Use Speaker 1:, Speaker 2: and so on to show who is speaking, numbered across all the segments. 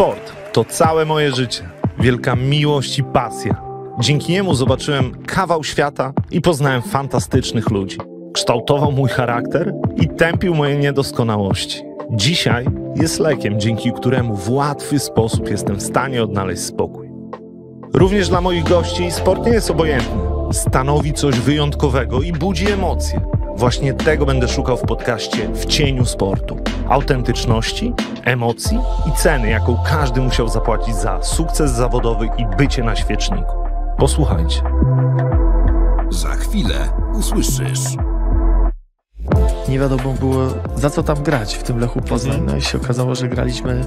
Speaker 1: Sport to całe moje życie, wielka miłość i pasja. Dzięki niemu zobaczyłem kawał świata i poznałem fantastycznych ludzi. Kształtował mój charakter i tępił moje niedoskonałości. Dzisiaj jest lekiem, dzięki któremu w łatwy sposób jestem w stanie odnaleźć spokój. Również dla moich gości sport nie jest obojętny. Stanowi coś wyjątkowego i budzi emocje. Właśnie tego będę szukał w podcaście W cieniu sportu. Autentyczności, emocji i ceny, jaką każdy musiał zapłacić za sukces zawodowy i bycie na świeczniku. Posłuchajcie. Za chwilę usłyszysz.
Speaker 2: Nie wiadomo było, za co tam grać w tym Lechu mhm. Poznań. No i się okazało, że graliśmy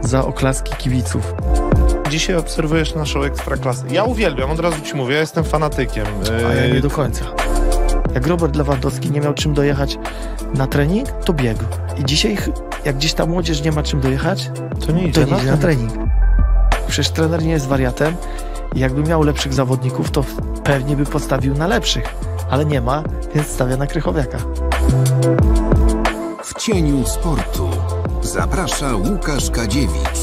Speaker 2: za oklaski kibiców
Speaker 1: dzisiaj obserwujesz naszą ekstraklasę. Ja uwielbiam, od razu ci mówię, ja jestem fanatykiem. A ja nie y, do
Speaker 2: końca. Jak Robert Lewandowski nie miał czym dojechać na trening, to biegł. I dzisiaj, jak gdzieś ta młodzież nie ma czym dojechać, to nie idzie, to nie idzie na trening. Przecież trener nie jest wariatem i jakby miał lepszych zawodników, to pewnie by postawił na lepszych. Ale nie ma, więc stawia na
Speaker 1: Krychowiaka. W cieniu sportu zaprasza Łukasz Kadziewicz.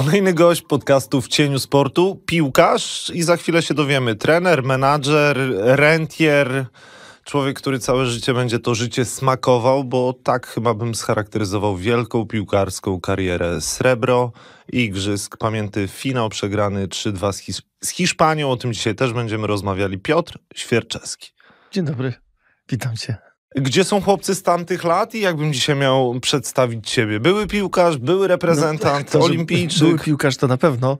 Speaker 1: Kolejny gość podcastu w cieniu sportu, piłkarz i za chwilę się dowiemy. Trener, menadżer, rentier, człowiek, który całe życie będzie to życie smakował, bo tak chyba bym scharakteryzował wielką piłkarską karierę. Srebro, igrzysk, pamięty finał przegrany 3-2 z, Hisz z Hiszpanią. O tym dzisiaj też będziemy rozmawiali. Piotr Świerczewski. Dzień dobry, witam cię. Gdzie są chłopcy z tamtych lat i jakbym dzisiaj miał przedstawić ciebie? Były piłkarz, były reprezentant, no, to, olimpijczyk. Były
Speaker 2: piłkarz to na pewno,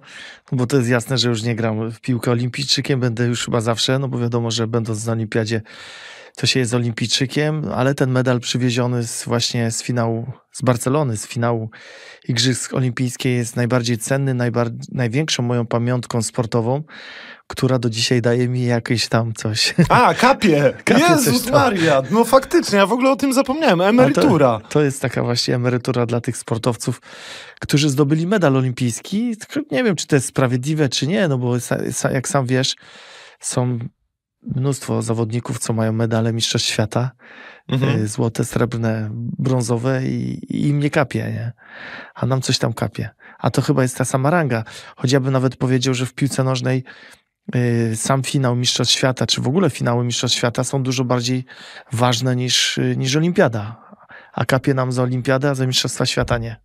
Speaker 2: no bo to jest jasne, że już nie gram w piłkę olimpijczykiem, będę już chyba zawsze, no bo wiadomo, że będąc na olimpiadzie co się jest olimpijczykiem, ale ten medal przywieziony z, właśnie z finału, z Barcelony, z finału Igrzysk Olimpijskich jest najbardziej cenny, najbar największą moją pamiątką sportową, która do dzisiaj daje mi jakieś tam coś.
Speaker 1: A, kapie! kapie Jezus Maria! No faktycznie, ja w ogóle o tym zapomniałem. Emerytura. To,
Speaker 2: to, jest taka właśnie emerytura dla tych sportowców, którzy zdobyli medal olimpijski. Nie wiem, czy to jest sprawiedliwe, czy nie, no bo jak sam wiesz, są mnóstwo zawodników, co mają medale Mistrzostw Świata. Mhm. Y, złote, srebrne, brązowe i, i im nie kapie, nie? A nam coś tam kapie. A to chyba jest ta sama ranga. Choć ja bym nawet powiedział, że w piłce nożnej y, sam finał Mistrzostw Świata, czy w ogóle finały Mistrzostw Świata są dużo bardziej ważne niż, y, niż Olimpiada. A kapie nam za Olimpiadę, a za Mistrzostwa Świata nie.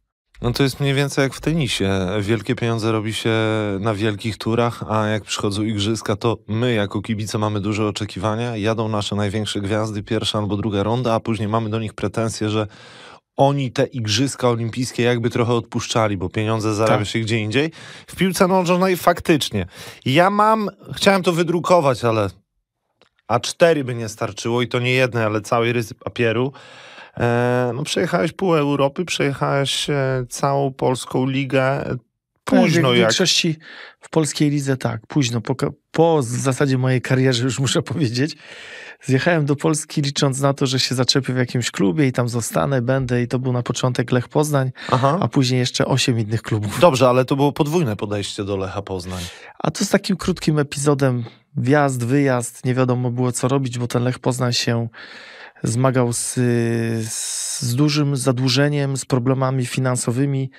Speaker 1: No to jest mniej więcej jak w tenisie. Wielkie pieniądze robi się na wielkich turach, a jak przychodzą igrzyska, to my jako kibice mamy duże oczekiwania. Jadą nasze największe gwiazdy, pierwsza albo druga ronda, a później mamy do nich pretensje, że oni te igrzyska olimpijskie jakby trochę odpuszczali, bo pieniądze zarabia tak. się gdzie indziej. W piłce nożnej faktycznie. Ja mam, chciałem to wydrukować, ale a4 by nie starczyło i to nie jednej, ale całej rysy papieru. E, no, przejechałeś pół Europy, przejechałeś e, całą polską ligę. Późno tak, jak... W większości
Speaker 2: w polskiej lidze tak, późno. Po, po zasadzie mojej karierze już muszę powiedzieć. Zjechałem do Polski licząc na to, że się zaczepię w jakimś klubie i tam zostanę, będę i to był na początek Lech Poznań, Aha. a później jeszcze osiem innych klubów.
Speaker 1: Dobrze, ale to było podwójne podejście do Lecha Poznań.
Speaker 2: A to z takim krótkim epizodem wjazd, wyjazd, nie wiadomo było co robić, bo ten Lech Poznań się zmagał z, z dużym zadłużeniem, z problemami finansowymi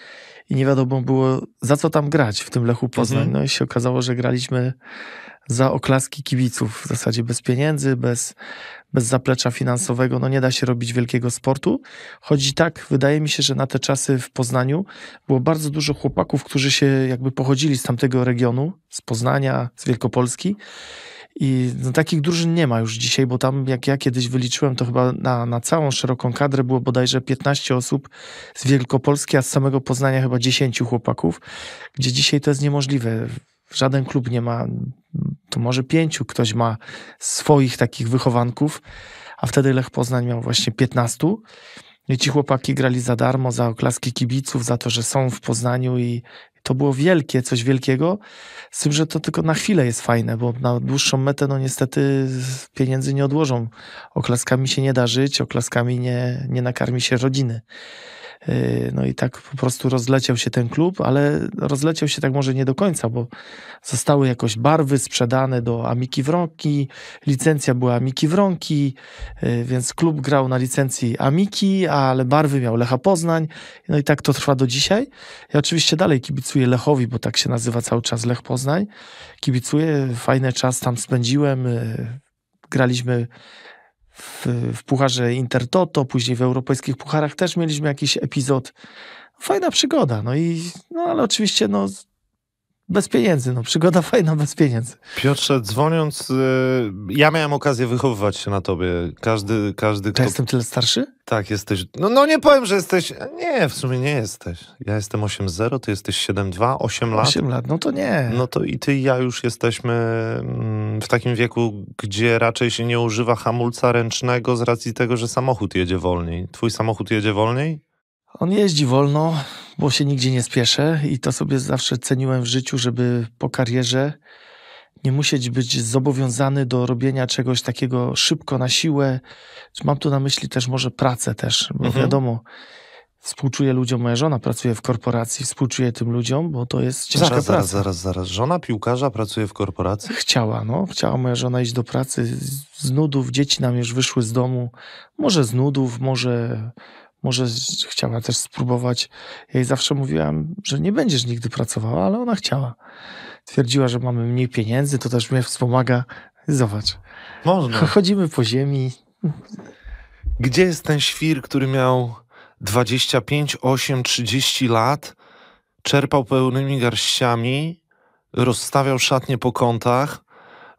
Speaker 2: i nie wiadomo było, za co tam grać w tym Lechu Poznań. Mhm. No i się okazało, że graliśmy za oklaski kibiców, w zasadzie bez pieniędzy, bez bez zaplecza finansowego no nie da się robić wielkiego sportu. Choć i tak wydaje mi się, że na te czasy w Poznaniu było bardzo dużo chłopaków, którzy się jakby pochodzili z tamtego regionu, z Poznania, z Wielkopolski. I no, takich drużyn nie ma już dzisiaj, bo tam, jak ja kiedyś wyliczyłem, to chyba na, na całą szeroką kadrę było bodajże 15 osób z Wielkopolski, a z samego Poznania chyba 10 chłopaków, gdzie dzisiaj to jest niemożliwe. Żaden klub nie ma może pięciu ktoś ma swoich takich wychowanków, a wtedy Lech Poznań miał właśnie 15. I ci chłopaki grali za darmo, za oklaski kibiców, za to, że są w Poznaniu i to było wielkie, coś wielkiego, z tym, że to tylko na chwilę jest fajne, bo na dłuższą metę, no niestety pieniędzy nie odłożą. Oklaskami się nie da żyć, oklaskami nie, nie nakarmi się rodziny. Y, no i tak po prostu rozleciał się ten klub, ale rozleciał się tak może nie do końca, bo zostały jakoś barwy sprzedane do Amiki Wronki, licencja była Amiki Wronki, y, więc klub grał na licencji Amiki, ale barwy miał Lecha Poznań. No i tak to trwa do dzisiaj. Ja oczywiście dalej kibicuję Lechowi, bo tak się nazywa cały czas Lech Poznań. Kibicuję, fajny czas tam spędziłem, y, graliśmy w, w Pucharze Intertoto, później w europejskich pucharach też mieliśmy jakiś epizod. Fajna przygoda, no i no ale oczywiście no, bez pieniędzy. No, przygoda fajna bez pieniędzy.
Speaker 1: Piotrze, dzwoniąc, y, ja miałem okazję wychowywać się na tobie. Każdy, każdy kto... Ja jestem tyle starszy? Tak, jesteś... No, no nie powiem, że jesteś... Nie, w sumie nie jesteś. Ja jestem 8-0, ty jesteś 7-2, 8 lat. 8 lat, no to nie. No to i ty i ja już jesteśmy mm, w takim wieku, gdzie raczej się nie używa hamulca ręcznego z racji tego, że samochód jedzie wolniej. Twój samochód jedzie wolniej?
Speaker 2: On jeździ wolno, bo się nigdzie nie spieszę i to sobie zawsze ceniłem w życiu, żeby po karierze nie musieć być zobowiązany do robienia czegoś takiego szybko, na siłę. Mam tu na myśli też może pracę też, bo mhm. wiadomo, współczuję ludziom, moja żona pracuje w korporacji, współczuję tym ludziom, bo to jest ciężka zaraz, praca. Zaraz, zaraz,
Speaker 1: zaraz. Żona piłkarza pracuje w korporacji?
Speaker 2: Chciała, no. Chciała moja żona iść do pracy z nudów, dzieci nam już wyszły z domu. Może z nudów, może może chciała też spróbować. Ja jej zawsze mówiłam, że nie będziesz nigdy pracowała, ale ona chciała. Twierdziła, że mamy mniej pieniędzy, to też mnie wspomaga. Zobacz. Można. Chodzimy po ziemi.
Speaker 1: Gdzie jest ten świr, który miał 25, 8, 30 lat, czerpał pełnymi garściami, rozstawiał szatnie po kątach,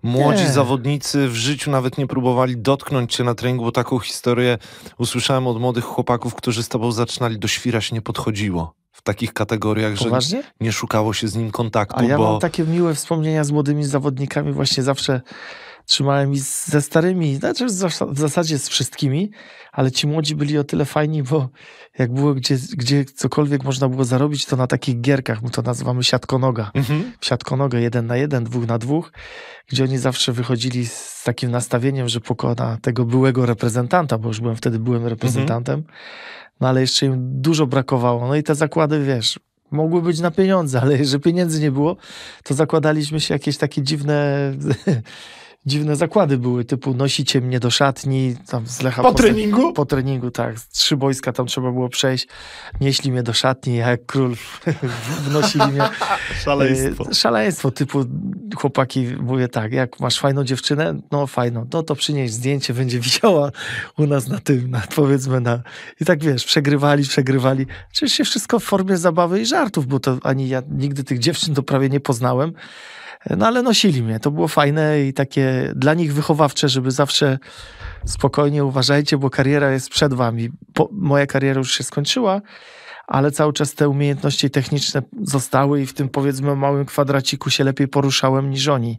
Speaker 1: Młodzi nie. zawodnicy w życiu nawet nie próbowali dotknąć cię na treningu, bo taką historię usłyszałem od młodych chłopaków, którzy z tobą zaczynali, do świra się nie podchodziło w takich kategoriach, Poważnie? że nie szukało się z nim kontaktu. A ja bo... mam
Speaker 2: takie miłe wspomnienia z młodymi zawodnikami, właśnie zawsze trzymałem i ze starymi, znaczy w zasadzie z wszystkimi, ale ci młodzi byli o tyle fajni, bo jak było gdzie, gdzie cokolwiek można było zarobić, to na takich gierkach, my to nazywamy siatkonoga. Mhm. Siatkonoga jeden na jeden, dwóch na dwóch, gdzie oni zawsze wychodzili z takim nastawieniem, że pokona tego byłego reprezentanta, bo już byłem wtedy byłem reprezentantem, mhm. no ale jeszcze im dużo brakowało. No i te zakłady, wiesz, mogły być na pieniądze, ale że pieniędzy nie było, to zakładaliśmy się jakieś takie dziwne dziwne zakłady były, typu nosicie mnie do szatni, tam z Lecha... Po treningu? Po treningu, tak. Trzy boiska tam trzeba było przejść. Nieśli mnie do szatni, jak król wnosili mnie. Szaleństwo. E, szaleństwo, typu chłopaki, mówię tak, jak masz fajną dziewczynę, no fajną, no to przynieś zdjęcie, będzie widziała u nas na tym, na, powiedzmy na... I tak wiesz, przegrywali, przegrywali. Oczywiście wszystko w formie zabawy i żartów, bo to ani ja nigdy tych dziewczyn to prawie nie poznałem. No ale nosili mnie, to było fajne i takie dla nich wychowawcze, żeby zawsze spokojnie uważajcie, bo kariera jest przed wami. Po, moja kariera już się skończyła, ale cały czas te umiejętności techniczne zostały i w tym powiedzmy małym kwadraciku się lepiej poruszałem niż oni.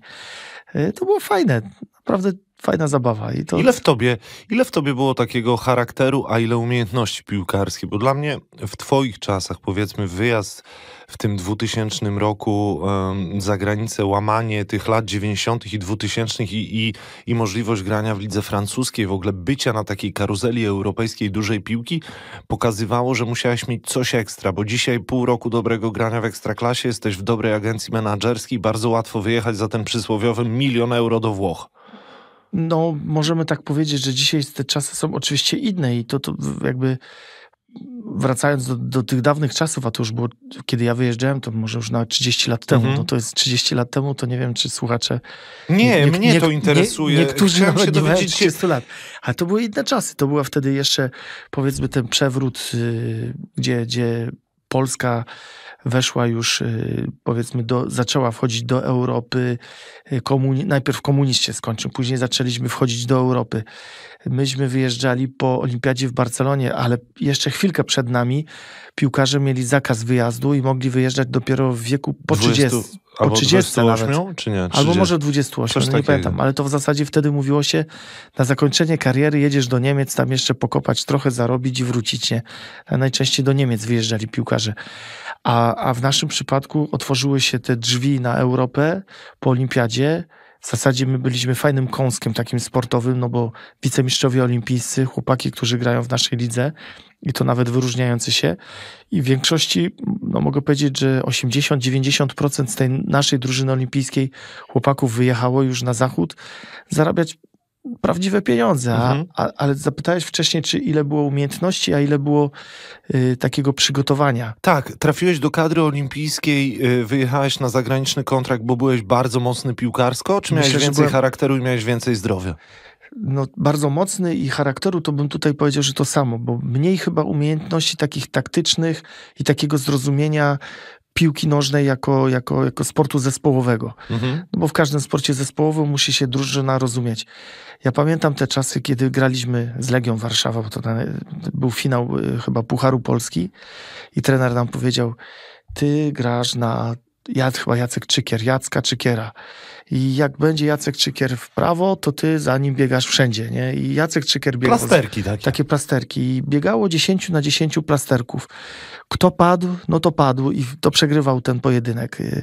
Speaker 2: Y, to było fajne. Naprawdę fajna zabawa. I to... ile, w
Speaker 1: tobie, ile w tobie było takiego charakteru, a ile umiejętności piłkarskiej? Bo dla mnie w twoich czasach, powiedzmy, wyjazd w tym 2000 roku um, za granicę, łamanie tych lat 90. i 2000 i, i, i możliwość grania w lidze francuskiej, w ogóle bycia na takiej karuzeli europejskiej dużej piłki, pokazywało, że musiałeś mieć coś ekstra, bo dzisiaj pół roku dobrego grania w ekstraklasie, jesteś w dobrej agencji menadżerskiej, bardzo łatwo wyjechać za ten przysłowiowy milion euro do Włoch.
Speaker 2: No, możemy tak powiedzieć, że dzisiaj te czasy są oczywiście inne i to, to jakby wracając do, do, tych dawnych czasów, a to już było, kiedy ja wyjeżdżałem, to może już na 30 lat temu, mhm. no to jest 30 lat temu, to nie wiem, czy słuchacze... Nie, nie mnie nie, to interesuje. Nie, niektórzy Chciałem nawet się nie 30 lat. Ale to były inne czasy, to była wtedy jeszcze, powiedzmy, ten przewrót, yy, gdzie, gdzie Polska weszła już, y, powiedzmy, do, zaczęła wchodzić do Europy. Y, komuni najpierw komunizm się skończył, później zaczęliśmy wchodzić do Europy. Myśmy wyjeżdżali po olimpiadzie w Barcelonie, ale jeszcze chwilkę przed nami piłkarze mieli zakaz wyjazdu i mogli wyjeżdżać dopiero w wieku po 20, 30. Albo 30 28, nawet. czy nie? 30. Albo może 28, no nie pamiętam, ale to w zasadzie wtedy mówiło się, na zakończenie kariery jedziesz do Niemiec, tam jeszcze pokopać trochę, zarobić i wrócić, nie? Najczęściej do Niemiec wyjeżdżali piłkarze. A, a w naszym przypadku otworzyły się te drzwi na Europę po olimpiadzie, w zasadzie my byliśmy fajnym kąskiem takim sportowym, no bo wicemistrzowie olimpijscy, chłopaki, którzy grają w naszej lidze i to nawet wyróżniający się i w większości, no mogę powiedzieć, że 80-90% z tej naszej drużyny olimpijskiej chłopaków wyjechało już na zachód zarabiać prawdziwe pieniądze. Mhm. A, ale zapytałeś wcześniej, czy ile było umiejętności, a ile było y, takiego przygotowania.
Speaker 1: Tak, trafiłeś do kadry olimpijskiej, y, wyjechałeś na zagraniczny kontrakt, bo byłeś bardzo mocny piłkarsko, czy miałeś Myślę, więcej byłem... charakteru i miałeś więcej zdrowia?
Speaker 2: No, bardzo mocny i charakteru, to bym tutaj powiedział, że to samo, bo mniej chyba umiejętności takich taktycznych i takiego zrozumienia piłki nożnej jako, jako, jako sportu zespołowego. Mhm. No bo w każdym sporcie zespołowym musi się drużyna rozumieć. Ja pamiętam te czasy, kiedy graliśmy z Legią Warszawa, bo to był finał y, chyba Pucharu Polski i trener nam powiedział, ty grasz na ja, chyba Jacek Czykier, Jacka Czykiera. I jak będzie Jacek Czykier w prawo, to ty za nim biegasz wszędzie, nie? I Jacek Czykier biegał... Plasterki takie. Takie plasterki. I biegało 10 na 10 plasterków. Kto padł, no to padł i to przegrywał ten pojedynek. Y,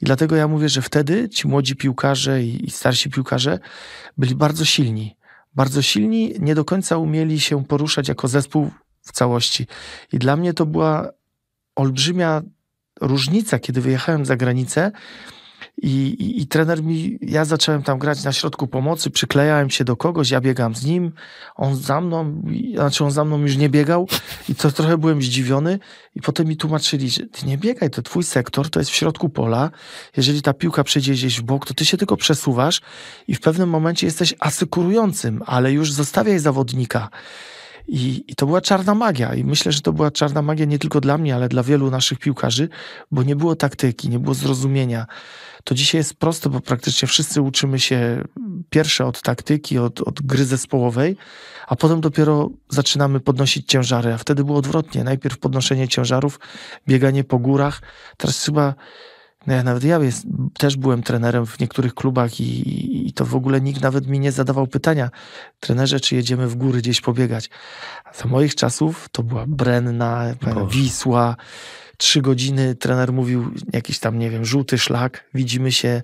Speaker 2: I dlatego ja mówię, że wtedy ci młodzi piłkarze i starsi piłkarze byli bardzo silni. Bardzo silni, nie do końca umieli się poruszać jako zespół w całości. I dla mnie to była olbrzymia różnica, kiedy wyjechałem za granicę i, i, i, trener mi, ja zacząłem tam grać na środku pomocy, przyklejałem się do kogoś, ja biegam z nim, on za mną, znaczy on za mną już nie biegał i to trochę byłem zdziwiony i potem mi tłumaczyli, że ty nie biegaj, to twój sektor, to jest w środku pola, jeżeli ta piłka przejdzie gdzieś w bok, to ty się tylko przesuwasz i w pewnym momencie jesteś asykurującym, ale już zostawiaj zawodnika. I, I, to była czarna magia. I myślę, że to była czarna magia nie tylko dla mnie, ale dla wielu naszych piłkarzy, bo nie było taktyki, nie było zrozumienia. To dzisiaj jest proste, bo praktycznie wszyscy uczymy się pierwsze od taktyki, od, od gry zespołowej, a potem dopiero zaczynamy podnosić ciężary. A wtedy było odwrotnie. Najpierw podnoszenie ciężarów, bieganie po górach. Teraz chyba no Ja, nawet ja jest, też byłem trenerem w niektórych klubach i, i, to w ogóle nikt nawet mi nie zadawał pytania, trenerze, czy jedziemy w góry gdzieś pobiegać. A za moich czasów to była Brenna, Boże. Wisła, trzy godziny trener mówił jakiś tam, nie wiem, żółty szlak, widzimy się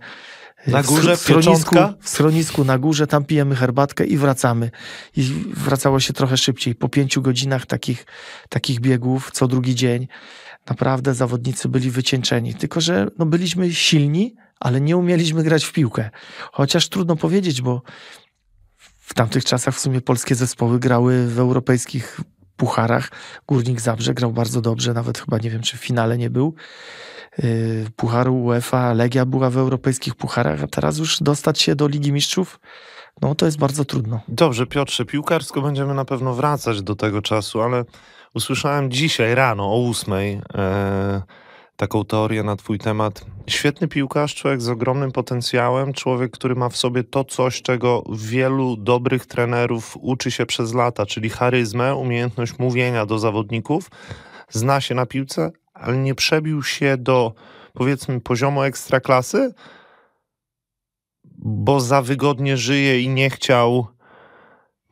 Speaker 1: e, na górze, w, schronisku,
Speaker 2: w schronisku na górze, tam pijemy herbatkę i wracamy. I wracało się trochę szybciej. Po pięciu godzinach takich, takich biegów co drugi dzień naprawdę zawodnicy byli wycieńczeni. Tylko, że no, byliśmy silni, ale nie umieliśmy grać w piłkę. Chociaż trudno powiedzieć, bo w tamtych czasach w sumie polskie zespoły grały w europejskich pucharach. Górnik Zabrze grał bardzo dobrze, nawet chyba nie wiem, czy w finale nie był. Yy, Pucharu UEFA, Legia była w europejskich pucharach, a teraz już dostać się do Ligi Mistrzów, no to jest bardzo trudno.
Speaker 1: Dobrze, Piotrze, piłkarsko będziemy na pewno wracać do tego czasu, ale Usłyszałem dzisiaj rano o ósmej e, taką teorię na twój temat. Świetny piłkarz, człowiek z ogromnym potencjałem, człowiek, który ma w sobie to coś, czego wielu dobrych trenerów uczy się przez lata, czyli charyzmę, umiejętność mówienia do zawodników, zna się na piłce, ale nie przebił się do powiedzmy poziomu ekstraklasy, bo za wygodnie żyje i nie chciał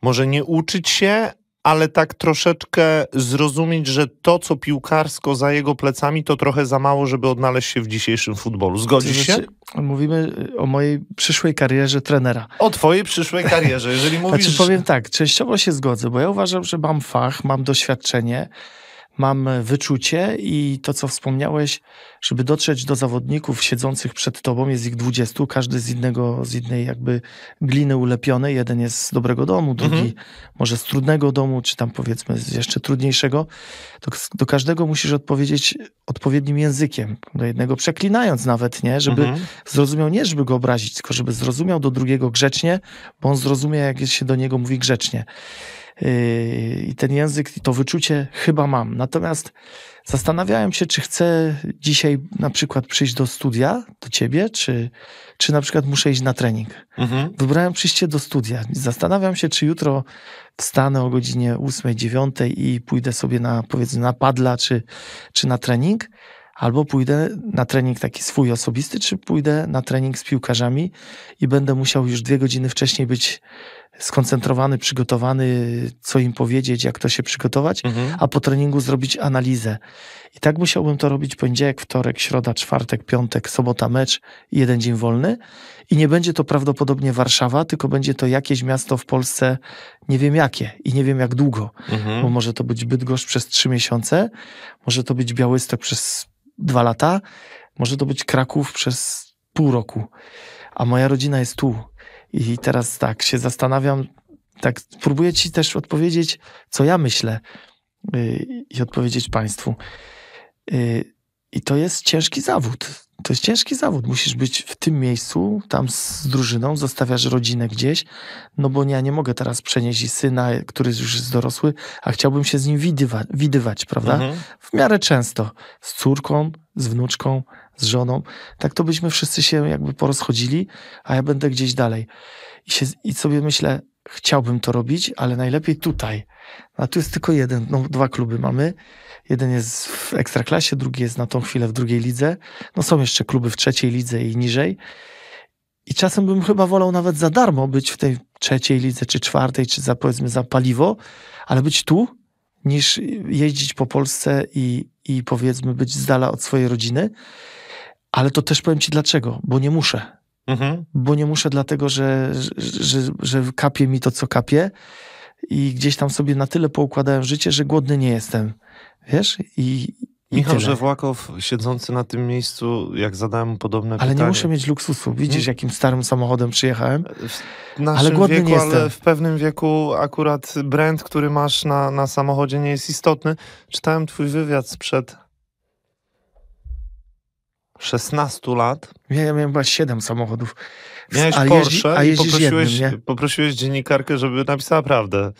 Speaker 1: może nie uczyć się, ale tak troszeczkę zrozumieć, że to, co piłkarsko za jego plecami, to trochę za mało, żeby odnaleźć się w dzisiejszym futbolu. Zgodzisz się?
Speaker 2: Mówimy y, o mojej przyszłej karierze trenera.
Speaker 1: O twojej przyszłej karierze, jeżeli znaczy, mówisz... Znaczy powiem
Speaker 2: tak, częściowo się zgodzę, bo ja uważam, że mam fach, mam doświadczenie, mam wyczucie i to, co wspomniałeś, żeby dotrzeć do zawodników siedzących przed tobą, jest ich 20, każdy z innego, z innej jakby gliny ulepiony. Jeden jest z dobrego domu, drugi mhm. może z trudnego domu, czy tam powiedzmy z jeszcze trudniejszego. To do każdego musisz odpowiedzieć odpowiednim językiem. Do jednego przeklinając nawet, nie? Żeby mhm. zrozumiał, nie żeby go obrazić, tylko żeby zrozumiał do drugiego grzecznie, bo on zrozumie, jak się do niego mówi grzecznie. Yy, i ten język, i to wyczucie chyba mam. Natomiast zastanawiałem się, czy chcę dzisiaj na przykład przyjść do studia, do ciebie, czy, czy na przykład muszę iść na trening. Mhm. Wybrałem przyjście do studia. Zastanawiam się, czy jutro wstanę o godzinie 8-9 i pójdę sobie na, powiedzmy, na padla, czy, czy na trening albo pójdę na trening taki swój osobisty, czy pójdę na trening z piłkarzami i będę musiał już dwie godziny wcześniej być skoncentrowany, przygotowany, co im powiedzieć, jak to się przygotować, mhm. a po treningu zrobić analizę. I tak musiałbym to robić poniedziałek, wtorek, środa, czwartek, piątek, sobota, mecz i jeden dzień wolny. I nie będzie to prawdopodobnie Warszawa, tylko będzie to jakieś miasto w Polsce, nie wiem jakie i nie wiem jak długo, mhm. bo może to być Bydgoszcz przez trzy miesiące, może to być Białystok przez dwa lata, może to być Kraków przez pół roku, a moja rodzina jest tu. I teraz tak się zastanawiam, tak próbuję ci też odpowiedzieć, co ja myślę yy, i odpowiedzieć Państwu. Yy, I to jest ciężki zawód to jest ciężki zawód. Musisz być w tym miejscu, tam z drużyną, zostawiasz rodzinę gdzieś, no bo ja nie mogę teraz przenieść syna, który już jest dorosły, a chciałbym się z nim widywa widywać, prawda? Mhm. W miarę często. Z córką, z wnuczką, z żoną. Tak to byśmy wszyscy się jakby porozchodzili, a ja będę gdzieś dalej. I, się, i sobie myślę, chciałbym to robić, ale najlepiej tutaj. A tu jest tylko jeden, no dwa kluby mamy Jeden jest w ekstraklasie, drugi jest na tą chwilę w drugiej lidze. No są jeszcze kluby w trzeciej lidze i niżej. I czasem bym chyba wolał nawet za darmo być w tej trzeciej lidze, czy czwartej, czy za, powiedzmy za paliwo, ale być tu, niż jeździć po Polsce i, i powiedzmy być z dala od swojej rodziny. Ale to też powiem ci dlaczego, bo nie muszę. Mhm. Bo nie muszę dlatego, że, że, że, że kapie mi to, co kapie i gdzieś tam sobie na tyle poukładałem życie, że głodny nie jestem. Wiesz? I, Michał
Speaker 1: Żewłakow, siedzący na tym miejscu, jak zadałem mu podobne ale Ale nie muszę mieć
Speaker 2: luksusu. Widzisz, jakim starym samochodem przyjechałem? ale głodny wieku, nie jestem. Ale w
Speaker 1: pewnym wieku akurat brand, który masz na, na samochodzie nie jest istotny. Czytałem twój wywiad sprzed 16 lat. Ja,
Speaker 2: ja miałem chyba 7 samochodów. Miałeś a Porsche jeździ, a i poprosiłeś, jednym,
Speaker 1: poprosiłeś dziennikarkę, żeby napisała prawdę.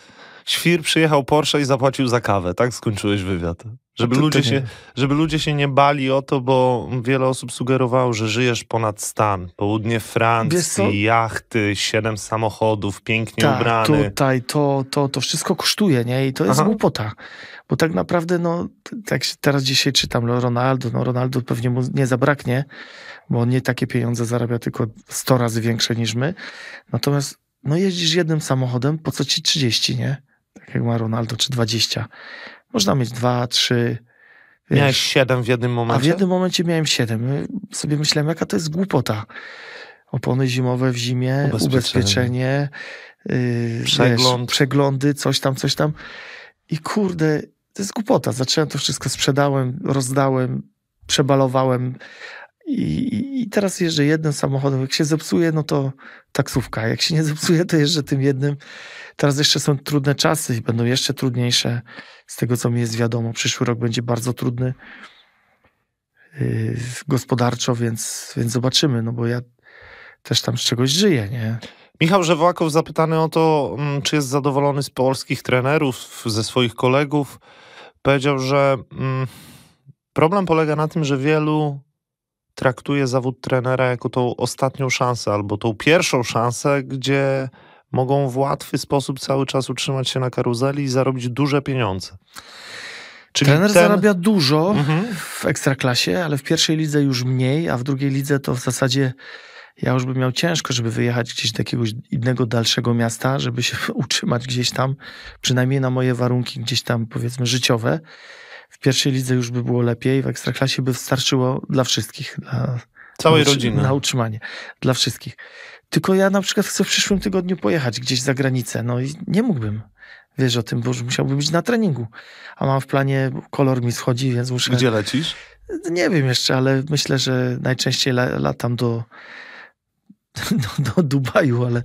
Speaker 1: Świr przyjechał Porsche i zapłacił za kawę. Tak skończyłeś wywiad. Żeby, to, ludzie, się, żeby ludzie się nie bali o to, bo wiele osób sugerowało, że żyjesz ponad stan. Południe Francji, jachty, siedem samochodów, pięknie tak, ubrany.
Speaker 2: tutaj to, to, to wszystko kosztuje, nie? I to jest Aha. głupota. Bo tak naprawdę, no, tak się teraz dzisiaj czytam, no, Ronaldo, no, Ronaldo pewnie mu nie zabraknie, bo nie takie pieniądze zarabia, tylko 100 razy większe niż my. Natomiast, no, jeździsz jednym samochodem, po co ci 30, nie? jak ma Ronaldo, czy 20. Można mieć dwa, trzy.
Speaker 1: Miałeś siedem w jednym momencie? A w jednym
Speaker 2: momencie miałem siedem. Sobie myślałem, jaka to jest głupota. Opony zimowe w zimie, ubezpieczenie, ubezpieczenie y, yy, Przegląd. wiesz, przeglądy, coś tam, coś tam. I kurde, to jest głupota. Zacząłem to wszystko, sprzedałem, rozdałem, przebalowałem, i, I, teraz jeżdżę jednym samochodem. Jak się zepsuje, no to taksówka. Jak się nie zepsuje, to jeżdżę tym jednym. Teraz jeszcze są trudne czasy i będą jeszcze trudniejsze. Z tego, co mi jest wiadomo, przyszły rok będzie bardzo trudny yy, gospodarczo, więc, więc zobaczymy.
Speaker 1: No bo ja też tam z czegoś żyję, nie? Michał Żewakow zapytany o to, mm, czy jest zadowolony z polskich trenerów, ze swoich kolegów, powiedział, że mm, problem polega na tym, że wielu traktuje zawód trenera jako tą ostatnią szansę albo tą pierwszą szansę, gdzie mogą w łatwy sposób cały czas utrzymać się na karuzeli i zarobić duże pieniądze. Czyli Trener ten... zarabia
Speaker 2: dużo mhm. w ekstraklasie, ale w pierwszej lidze już mniej, a w drugiej lidze to w zasadzie ja już bym miał ciężko, żeby wyjechać gdzieś do jakiegoś innego, dalszego miasta, żeby się utrzymać gdzieś tam, przynajmniej na moje warunki gdzieś tam powiedzmy życiowe w pierwszej lidze już by było lepiej, w ekstraklasie by starczyło dla wszystkich. Dla, Całej rodziny. Na utrzymanie. Dla wszystkich. Tylko ja na przykład chcę w przyszłym tygodniu pojechać gdzieś za granicę, no i nie mógłbym. Wiesz o tym, bo już musiałbym być na treningu. A mam w planie, kolor mi schodzi, więc muszę... Gdzie lecisz? Nie wiem jeszcze, ale myślę, że najczęściej la, latam do, do, do Dubaju, ale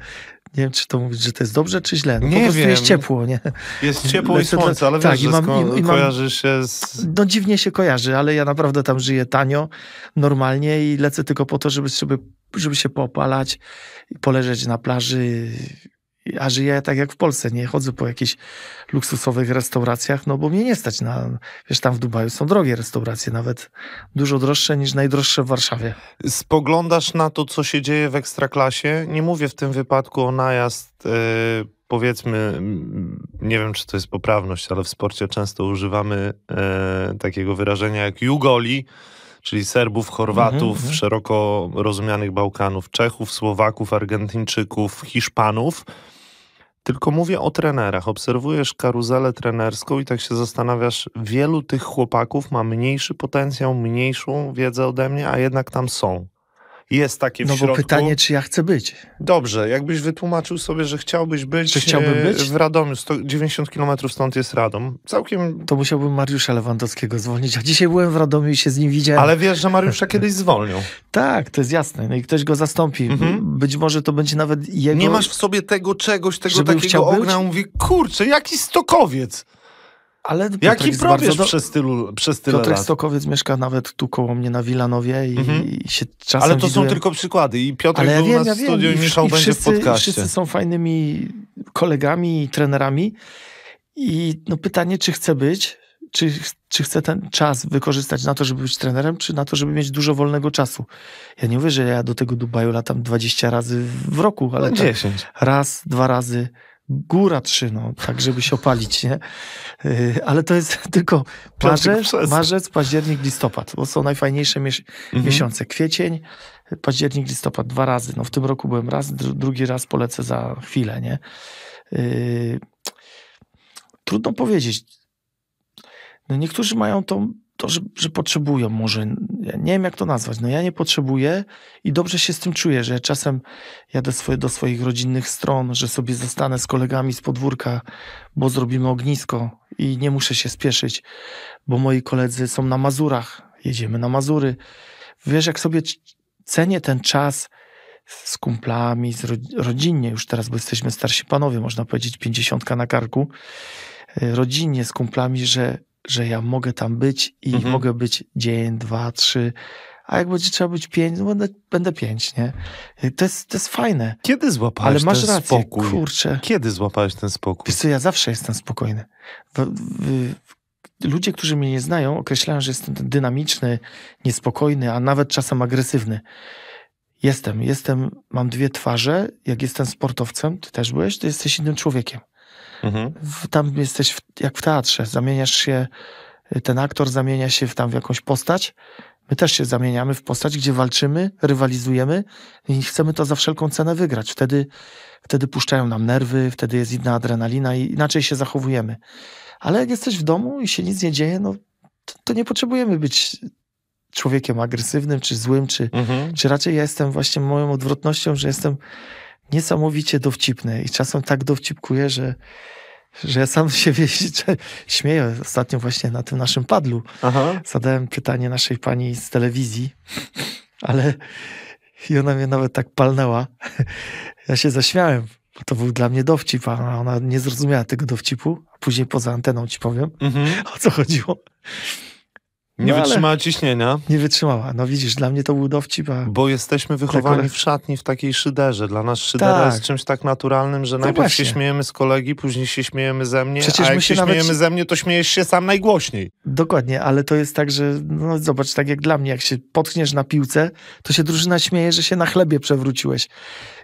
Speaker 2: nie wiem, czy to mówić, że to jest dobrze, czy źle. No, nie po prostu wiem. jest ciepło, nie? Jest no ciepło i słońce, ale tak, wiesz, i mam, i, i mam, kojarzy
Speaker 1: się z...
Speaker 2: No dziwnie się kojarzy, ale ja naprawdę tam żyję tanio, normalnie i lecę tylko po to, żeby, żeby, żeby się popalać, poleżeć na plaży, a żyję tak jak w Polsce, nie chodzę po jakichś luksusowych restauracjach, no bo mnie nie stać na, wiesz, tam w Dubaju są drogie restauracje, nawet dużo droższe niż najdroższe w Warszawie.
Speaker 1: Spoglądasz na to, co się dzieje w Ekstraklasie? Nie mówię w tym wypadku o najazd, yy, powiedzmy, mm, nie wiem, czy to jest poprawność, ale w sporcie często używamy yy, takiego wyrażenia jak jugoli, czyli Serbów, Chorwatów, mm -hmm. szeroko rozumianych Bałkanów, Czechów, Słowaków, Argentyńczyków, Hiszpanów. Tylko mówię o trenerach. Obserwujesz karuzelę trenerską i tak się zastanawiasz, wielu tych chłopaków ma mniejszy potencjał, mniejszą wiedzę ode mnie, a jednak tam są jest takie w no, środku. No bo pytanie,
Speaker 2: czy ja chcę być.
Speaker 1: Dobrze, jakbyś wytłumaczył sobie, że chciałbyś być, czy chciałbym e, być? w Radomiu, 90 km stąd jest Radom.
Speaker 2: Całkiem... To musiałbym Mariusza Lewandowskiego zwolnić, a dzisiaj byłem w Radomiu i się z nim widziałem. Ale wiesz, że Mariusza
Speaker 1: kiedyś zwolnią.
Speaker 2: Tak, to jest jasne. No i ktoś go zastąpi. Mhm. Być może to będzie nawet jego... Nie masz w
Speaker 1: sobie tego czegoś, tego takiego ognia. Być? Mówię, kurczę, jaki stokowiec. Ale Jaki Piotrek probierz no do... przez, tylu, przez tyle Piotrek lat?
Speaker 2: Stokowiec mieszka nawet tu koło mnie na Wilanowie i, mhm. i się czasem Ale to są tylko
Speaker 1: przykłady i Piotrek ja był ja w studiu i, i Michał i wszyscy, w podcaście. Wszyscy są
Speaker 2: fajnymi kolegami i trenerami i no pytanie, czy chce być, czy, czy chcę ten czas wykorzystać na to, żeby być trenerem, czy na to, żeby mieć dużo wolnego czasu. Ja nie mówię, że ja do tego Dubaju latam 20 razy w roku, ale no, tak raz, dwa razy góra trzy, no, tak żeby się opalić, nie? Y, ale to jest tylko marzec, marzec październik, listopad, bo są najfajniejsze mies mhm. miesiące. Kwiecień, październik, listopad, dwa razy. No w tym roku byłem raz, drugi raz polecę za chwilę, nie? Y, trudno powiedzieć. No niektórzy mają tą to, że, że, potrzebują może, ja nie wiem jak to nazwać, no ja nie potrzebuję i dobrze się z tym czuję, że czasem jadę swoje, do swoich rodzinnych stron, że sobie zostanę z kolegami z podwórka, bo zrobimy ognisko i nie muszę się spieszyć, bo moi koledzy są na Mazurach, jedziemy na Mazury. Wiesz, jak sobie cenię ten czas z kumplami, z rodzinnie już teraz, bo jesteśmy starsi panowie, można powiedzieć, pięćdziesiątka na karku, e, rodzinnie z kumplami, że że ja mogę tam być i mhm. mogę być dzień, dwa, trzy, a jak będzie trzeba być pięć, no będę, będę pięć, nie? Y, to jest, to jest fajne. Kiedy złapałeś Ale masz ten rację, spokój?
Speaker 1: Kurczę. Kiedy złapałeś ten spokój? Wiesz
Speaker 2: co, ja zawsze jestem spokojny. W, w, ludzie, którzy mnie nie znają, określają, że jestem dynamiczny, niespokojny, a nawet czasem agresywny. Jestem, jestem, mam dwie twarze. Jak jestem sportowcem, ty też byłeś, to jesteś innym człowiekiem. Mhm. tam jesteś w, jak w teatrze, zamieniasz się, y, ten aktor zamienia się w, tam w jakąś postać. My też się zamieniamy w postać, gdzie walczymy, rywalizujemy i chcemy to za wszelką cenę wygrać. Wtedy, wtedy puszczają nam nerwy, wtedy jest inna adrenalina i inaczej się zachowujemy. Ale jak jesteś w domu i się nic nie dzieje, no to, to nie potrzebujemy być człowiekiem agresywnym, czy złym, czy, mhm. czy raczej ja jestem właśnie moją odwrotnością, że jestem niesamowicie dowcipne i czasem tak dowcipkuje, że, że ja sam się śmieję. Ostatnio właśnie na tym naszym padlu Aha. zadałem pytanie naszej pani z telewizji, ale i ona mnie nawet tak palnęła. Ja się zaśmiałem, bo to był dla mnie dowcip, a ona nie zrozumiała tego dowcipu. Później poza anteną ci powiem, mhm. o co chodziło.
Speaker 1: Nie no, wytrzymała ciśnienia?
Speaker 2: Nie wytrzymała. No widzisz, dla mnie to był dowcip.
Speaker 1: Bo jesteśmy tak wychowani w szatni w takiej szyderze. Dla nas szydera tak. jest czymś tak naturalnym, że no najpierw właśnie. się śmiejemy z kolegi, później się śmiejemy ze mnie, Przecież a jak się, nawet... śmiejemy ze mnie, to śmiejesz się sam najgłośniej. Dokładnie,
Speaker 2: ale to jest tak, że no zobacz, tak jak dla mnie, jak się potkniesz na piłce, to się drużyna śmieje, że się na chlebie przewróciłeś.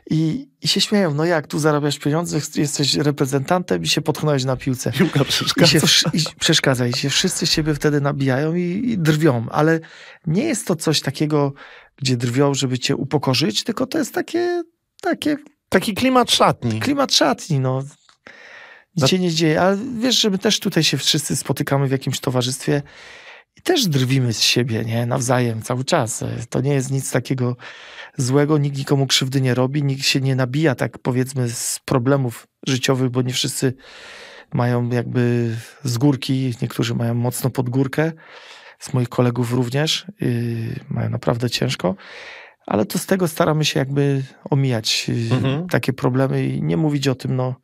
Speaker 2: I, I się śmieją, no jak, tu zarabiasz pieniądze, jesteś reprezentantem i się potknąłeś na piłce. Piłka przeszkadza. I się, i przeszkadza i się wszyscy z siebie wtedy nabijają i, i drwią, ale nie jest to coś takiego, gdzie drwią, żeby cię upokorzyć, tylko to jest takie, takie... Taki klimat szatni. Klimat szatni, no. Nic no. się nie dzieje, ale wiesz, że my też tutaj się wszyscy spotykamy w jakimś towarzystwie i też drwimy z siebie, nie? Nawzajem cały czas. E, to nie jest nic takiego złego, nikt nikomu krzywdy nie robi, nikt się nie nabija, tak powiedzmy, z problemów życiowych, bo nie wszyscy mają jakby z górki, niektórzy mają mocno pod górkę, z moich kolegów również, yy, mają naprawdę ciężko, ale to z tego staramy się jakby omijać yy, mhm. takie problemy i nie mówić o tym, no,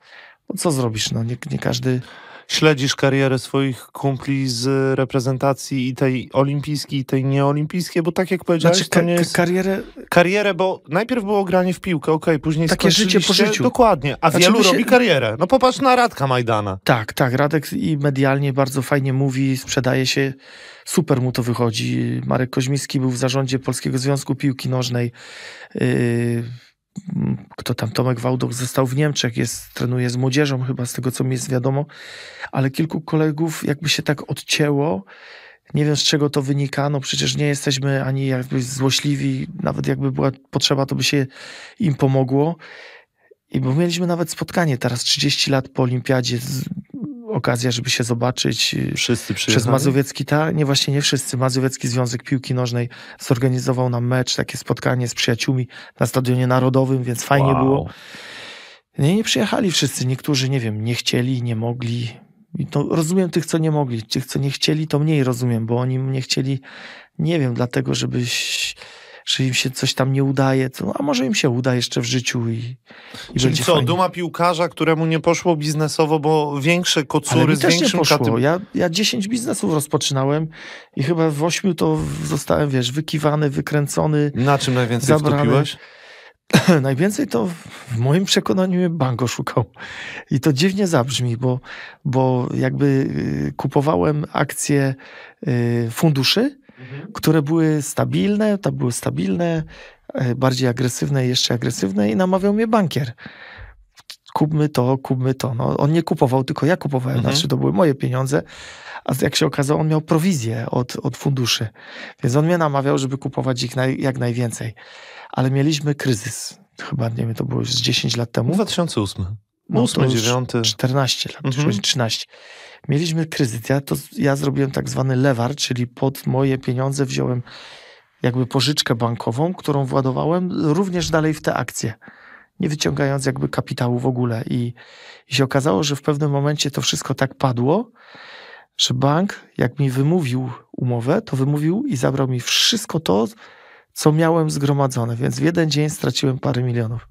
Speaker 2: no co zrobisz, no nie, nie każdy
Speaker 1: śledzisz karierę swoich kumpli z reprezentacji i tej olimpijskiej, i tej nieolimpijskiej, bo tak jak powiedziałeś, znaczy, to nie jest... Karierę... karierę, bo najpierw było granie w piłkę, okej, okay, później Takie życie po życiu. Dokładnie, a znaczy, wielu się... robi karierę. No
Speaker 2: popatrz na Radka Majdana. Tak, tak, Radek i medialnie bardzo fajnie mówi, sprzedaje się, super mu to wychodzi. Marek Koźmiński był w zarządzie Polskiego Związku Piłki Nożnej. Yy kto tam, Tomek Wałdok został w Niemczech, jest, trenuje z młodzieżą chyba, z tego co mi jest wiadomo, ale kilku kolegów jakby się tak odcięło, nie wiem z czego to wynika, no przecież nie jesteśmy ani jakby złośliwi, nawet jakby była potrzeba, to by się im pomogło. I bo mieliśmy nawet spotkanie teraz 30 lat po olimpiadzie, okazja, żeby się zobaczyć. Y,
Speaker 1: wszyscy przyjechali? Przez Mazowiecki,
Speaker 2: ta, nie właśnie nie wszyscy, Mazowiecki Związek Piłki Nożnej zorganizował nam mecz, takie spotkanie z przyjaciółmi na Stadionie Narodowym, więc fajnie wow. było. Nie, nie przyjechali wszyscy, niektórzy, nie wiem, nie chcieli, nie mogli. rozumiem tych, co nie mogli, tych, co nie chcieli, to mniej rozumiem, bo oni nie chcieli, nie wiem, dlatego, żebyś że im się coś tam nie udaje, to, no, a może im się uda jeszcze w życiu i, i Czyli co, fajnie.
Speaker 1: duma piłkarza, któremu nie poszło biznesowo, bo większe kocury z większym nie poszło. Ja,
Speaker 2: ja 10 biznesów rozpoczynałem i chyba w 8 to zostałem, wiesz, wykiwany, wykręcony. Na czym najwięcej zabrany. wtopiłeś? Najwięcej to w moim przekonaniu bank oszukał. I to dziwnie zabrzmi, bo, bo jakby y, kupowałem akcje y, funduszy, Mhm. które były stabilne, to były stabilne, e, bardziej agresywne, jeszcze agresywne i namawiał mnie bankier. Kupmy to, kupmy to. No, on nie kupował, tylko ja kupowałem. Mhm. Znaczy, to były moje pieniądze, a jak się okazało, on miał prowizję od, od funduszy. Więc on mnie namawiał, żeby kupować ich naj, jak najwięcej. Ale mieliśmy kryzys. Chyba, nie wiem, to było już 10 lat temu. 2008. No, 8, 9. 14 lat, mhm. 13 mieliśmy kryzys. Ja, to, ja zrobiłem tak zwany lewar, czyli pod moje pieniądze wziąłem jakby pożyczkę bankową, którą władowałem również dalej w te akcje, nie wyciągając jakby kapitału w ogóle. I, I się okazało, że w pewnym momencie to wszystko tak padło, że bank, jak mi wymówił umowę, to wymówił i zabrał mi wszystko to, co miałem zgromadzone, więc w jeden dzień straciłem parę milionów.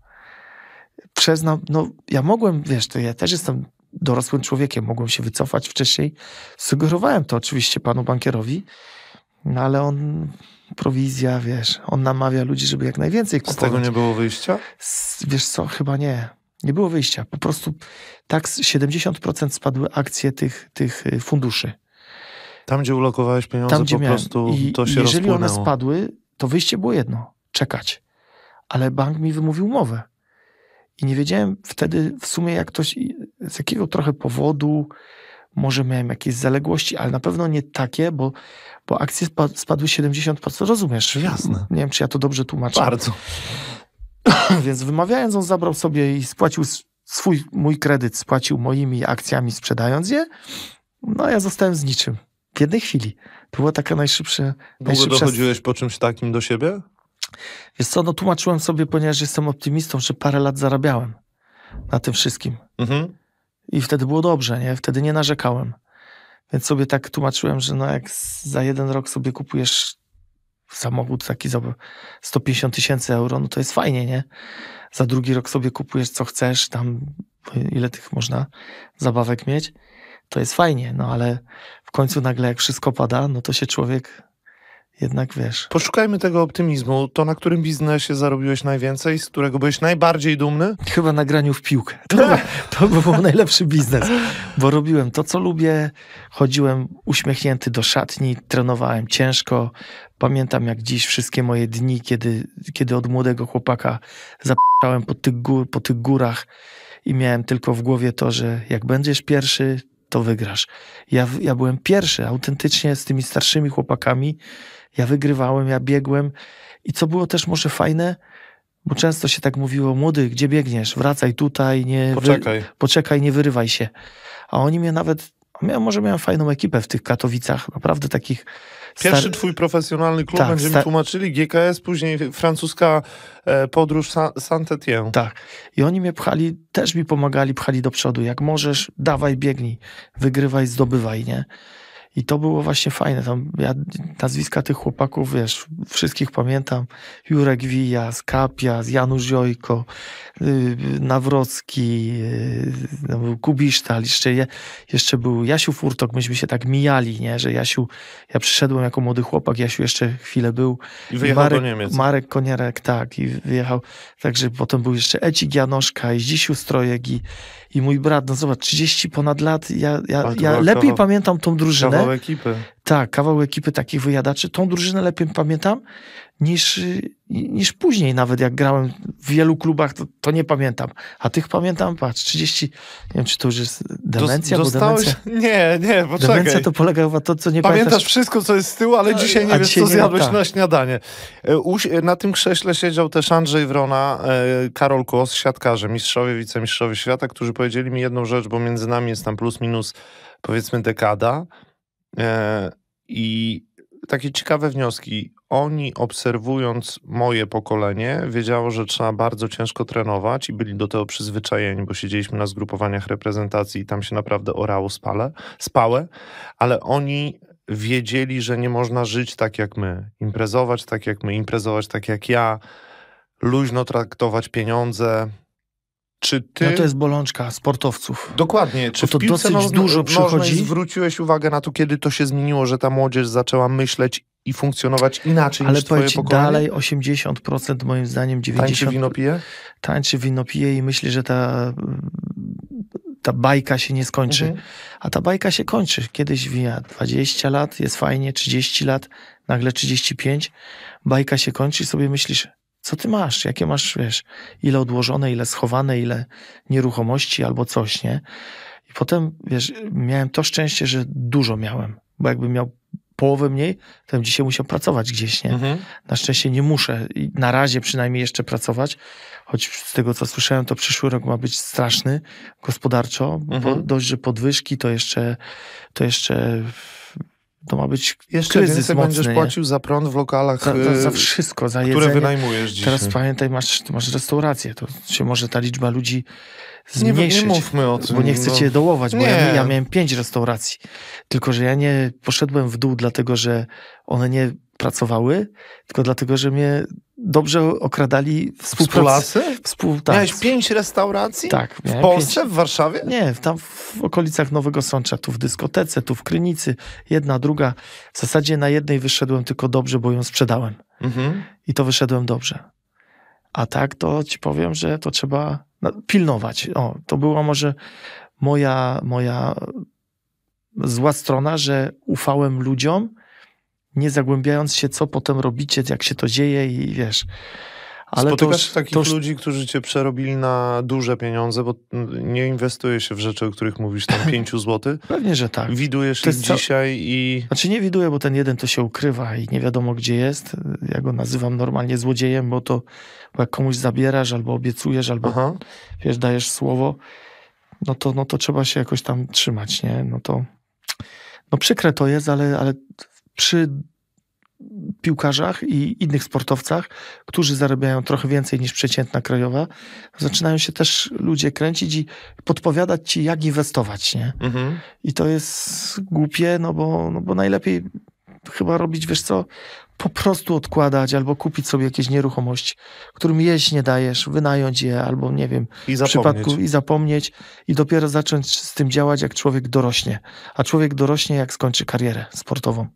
Speaker 2: Przez, no, no ja mogłem, wiesz, to ja też jestem dorosłym człowiekiem, mogłem się wycofać wcześniej. Sugerowałem to oczywiście panu bankierowi, no ale on prowizja, wiesz, on namawia ludzi, żeby jak najwięcej kupować. Z tego nie
Speaker 1: było wyjścia?
Speaker 2: wiesz co, chyba nie. Nie było wyjścia. Po prostu tak 70% spadły akcje tych, tych y, funduszy.
Speaker 1: Tam, gdzie ulokowałeś pieniądze, Tam, gdzie po miałem. prostu I to się jeżeli rozpłynęło. one spadły,
Speaker 2: to wyjście było jedno. Czekać. Ale bank mi wymówił umowę. I nie wiedziałem wtedy w sumie, jak to, z jakiego trochę powodu, może miałem jakieś zaległości, ale na pewno nie takie, bo, bo akcje spadły 70%. Rozumiesz? Jasne. Nie wiem, czy ja to dobrze tłumaczę. Bardzo. Więc wymawiając, on zabrał sobie i spłacił swój, mój kredyt, spłacił moimi akcjami, sprzedając je. No a ja zostałem z niczym. W jednej chwili. To było taka najszybsze. Długo najszybsza...
Speaker 1: dochodziłeś po czymś takim do siebie?
Speaker 2: Więc co, no tłumaczyłem sobie, ponieważ jestem optymistą, że parę lat zarabiałem na tym wszystkim. Mhm. I wtedy było dobrze, nie? Wtedy nie narzekałem. Więc sobie tak tłumaczyłem, że no jak za jeden rok sobie kupujesz samochód taki za 150 tysięcy euro, no to jest fajnie, nie? Za drugi rok sobie kupujesz co chcesz, tam ile tych można zabawek mieć, to jest fajnie, no ale w końcu nagle jak wszystko pada, no to się człowiek jednak wiesz.
Speaker 1: Poszukajmy tego optymizmu. To, na którym biznesie zarobiłeś najwięcej, z którego byłeś najbardziej dumny? Chyba na graniu w piłkę. To,
Speaker 2: to był najlepszy biznes, bo robiłem to, co lubię. Chodziłem uśmiechnięty do szatni, trenowałem ciężko. Pamiętam jak dziś wszystkie moje dni, kiedy, kiedy od młodego chłopaka zapałem po tych, po tych górach i miałem tylko w głowie to, że jak będziesz pierwszy, to wygrasz. Ja, ja byłem pierwszy autentycznie z tymi starszymi chłopakami ja wygrywałem, ja biegłem. I co było też może fajne, bo często się tak mówiło, młody, gdzie biegniesz? Wracaj tutaj, nie poczekaj, wy... poczekaj nie wyrywaj się. A oni mnie nawet, miałem, może miałem fajną ekipę w tych Katowicach, naprawdę takich
Speaker 1: Pierwszy Star... twój profesjonalny klub, tak, będziemy star... tłumaczyli, GKS, później francuska e, podróż Saint-Étienne.
Speaker 2: Tak. I oni mnie pchali, też mi pomagali, pchali do przodu. Jak możesz, dawaj, biegnij, wygrywaj, zdobywaj, nie? I to było właśnie fajne. Tam ja nazwiska tych chłopaków, wiesz, wszystkich pamiętam. Jurek Wijas, Kapias, Janusz Jojko, y, Nawrocki, y, no, Kubisztal, jeszcze, jeszcze był Jasiu Furtok. Myśmy się tak mijali, nie? że Jasiu, ja przyszedłem jako młody chłopak, Jasiu jeszcze chwilę był. I wyjechał I Marek, do Niemiec. Marek Konierek, tak, i wyjechał. Także potem był jeszcze Ecik Janoszka i Zdzisiu Strojek i, i mój brat, no zobacz, 30 ponad lat, ja, ja, ja lepiej kawał, pamiętam tą drużynę. Ekipy. Tak, kawał ekipy takich wyjadaczy. Tą drużynę lepiej pamiętam niż, niż później, nawet jak grałem w wielu klubach, to, to nie pamiętam. A tych pamiętam, patrz, 30, nie wiem, czy to już jest demencja, Do, dostałeś... demencja
Speaker 1: Nie, nie, poczekaj. Demencja to polega
Speaker 2: chyba to, co nie pamiętasz. Pamiętasz
Speaker 1: wszystko, co jest z tyłu, ale no, dzisiaj nie wiesz, dzisiaj co nie zjadłeś tak. na śniadanie. E, na tym krześle siedział też Andrzej Wrona, e, Karol Kłos, siatkarze, mistrzowie, wicemistrzowie świata, którzy powiedzieli mi jedną rzecz, bo między nami jest tam plus minus powiedzmy dekada. E, I takie ciekawe wnioski. Oni obserwując moje pokolenie, wiedziało, że trzeba bardzo ciężko trenować i byli do tego przyzwyczajeni, bo siedzieliśmy na zgrupowaniach reprezentacji i tam się naprawdę orało spale, spałe, ale oni wiedzieli, że nie można żyć tak jak my, imprezować tak jak my, imprezować tak jak ja, luźno traktować pieniądze, czy ty... No to jest
Speaker 2: bolączka sportowców.
Speaker 1: Dokładnie. Czy Bo to w dosyć no, dużo przychodzi? Zwróciłeś uwagę na to, kiedy to się zmieniło, że ta młodzież zaczęła myśleć i funkcjonować inaczej Ale niż twoje pokolenie? dalej
Speaker 2: 80% moim zdaniem 90%. Tańczy wino pije? Tańczy wino pije i myśli, że ta ta bajka się nie skończy. Mhm. A ta bajka się kończy. Kiedyś wija 20 lat, jest fajnie, 30 lat, nagle 35, bajka się kończy i sobie myślisz, co ty masz, jakie masz, wiesz, ile odłożone, ile schowane, ile nieruchomości albo coś, nie? I potem, wiesz, miałem to szczęście, że dużo miałem, bo jakbym miał połowę mniej, to bym dzisiaj musiał pracować gdzieś, nie? Mhm. Na szczęście nie muszę, I na razie przynajmniej jeszcze pracować, choć z tego, co słyszałem, to przyszły rok ma być straszny gospodarczo, mhm. bo dość, że podwyżki, to jeszcze, to jeszcze to ma być Jeszcze kryzys więcej mocny, będziesz nie? płacił
Speaker 1: za prąd w lokalach, za, za, za y, wszystko, za które jedzenie. wynajmujesz dzisiaj. Teraz
Speaker 2: pamiętaj, masz, masz restaurację, to się może ta liczba ludzi zmniejszyć. Nie, nie mówmy o tym. Bo nie chcę no. cię dołować, bo ja, ja, miałem pięć restauracji. Tylko, że ja nie poszedłem w dół dlatego, że one nie pracowały, tylko dlatego, że mnie dobrze okradali współpracę. Tak. Miałeś
Speaker 1: pięć restauracji? Tak. W Polsce? Pięć. W Warszawie?
Speaker 2: Nie, tam w okolicach Nowego Sącza, tu w dyskotece, tu w Krynicy, jedna, druga. W zasadzie na jednej wyszedłem tylko dobrze, bo ją sprzedałem. Mhm. I to wyszedłem dobrze. A tak to ci powiem, że to trzeba pilnować. O, to była może moja, moja zła strona, że ufałem ludziom, nie zagłębiając się, co potem robicie, jak się to dzieje i wiesz. Ale Spotykasz to już, takich to już...
Speaker 1: ludzi, którzy cię przerobili na duże pieniądze, bo nie inwestuje się w rzeczy, o których mówisz, tam 5 zł. Pewnie, że tak. Widujesz ich dzisiaj i...
Speaker 2: Znaczy nie widuję, bo ten jeden to się ukrywa i nie wiadomo gdzie jest. Ja go nazywam normalnie złodziejem, bo to bo jak komuś zabierasz albo obiecujesz, albo Aha. wiesz, dajesz słowo, no to, no to trzeba się jakoś tam trzymać, nie? No to... No przykre to jest, ale, ale przy piłkarzach i innych sportowcach, którzy zarabiają trochę więcej niż przeciętna krajowa, zaczynają się też ludzie kręcić i podpowiadać ci, jak inwestować, nie? Mhm. I to jest głupie, no bo, no bo najlepiej chyba robić, wiesz co, po prostu odkładać albo kupić sobie jakieś nieruchomości, którym jeść nie dajesz, wynająć je albo nie wiem, I w przypadku i zapomnieć i dopiero zacząć z tym działać, jak człowiek dorośnie. A człowiek dorośnie, jak skończy karierę sportową.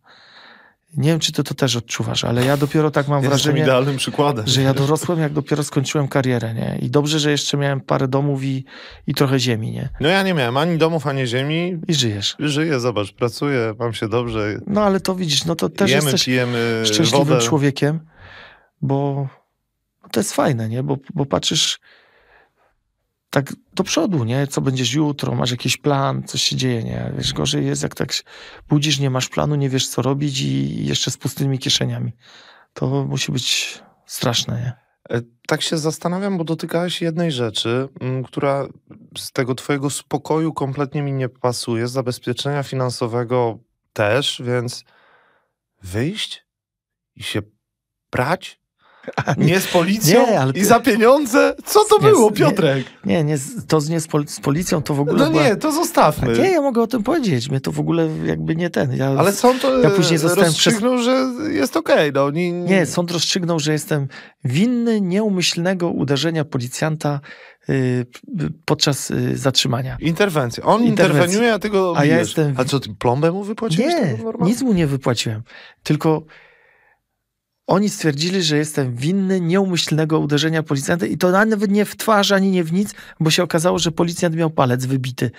Speaker 2: Nie wiem, czy ty to też odczuwasz, ale ja dopiero tak mam Jestem wrażenie. idealnym
Speaker 1: przykładem. Że ja dorosłem,
Speaker 2: jak dopiero skończyłem karierę, nie? I dobrze, że jeszcze miałem parę domów i, i trochę ziemi, nie?
Speaker 1: No ja nie miałem ani domów, ani ziemi. I żyjesz. Żyję, zobacz, pracuję, mam się dobrze. No ale to widzisz, no to też Jemy, jesteś pijemy szczęśliwym wodę. człowiekiem, bo to jest
Speaker 2: fajne, nie? Bo, bo patrzysz tak do przodu, nie? Co będziesz jutro, masz jakiś plan, coś się dzieje, nie? Wiesz, gorzej jest, jak tak się budzisz, nie masz planu, nie wiesz, co robić i jeszcze z pustymi kieszeniami. To musi być straszne, nie?
Speaker 1: E, tak się zastanawiam, bo dotykałeś jednej rzeczy, mm, która z tego twojego spokoju kompletnie mi nie pasuje, zabezpieczenia finansowego też, więc wyjść i się prać nie z policją nie, ale... i za pieniądze? Co to nie, było, Piotrek?
Speaker 2: Nie, nie, to z, nie z, pol z, policją to w ogóle... No była... nie, to zostawmy. nie, ja mogę o tym powiedzieć. Mnie to w ogóle jakby nie ten. Ja, ale sąd e, ja później rozstrzygnął, przez... że jest okej. Okay, no. nie, nie. nie, sąd rozstrzygnął, że jestem winny nieumyślnego uderzenia policjanta y, podczas y, zatrzymania.
Speaker 1: Interwencja. On Interwencja. interweniuje, a tego. A ja jestem... A co, ty plombę
Speaker 2: mu wypłaciłeś? Nie, nic mu nie wypłaciłem. Tylko oni stwierdzili, że jestem winny nieumyślnego uderzenia policjanta i to nawet nie w twarz, ani nie w nic, bo się okazało, że policjant miał palec wybity.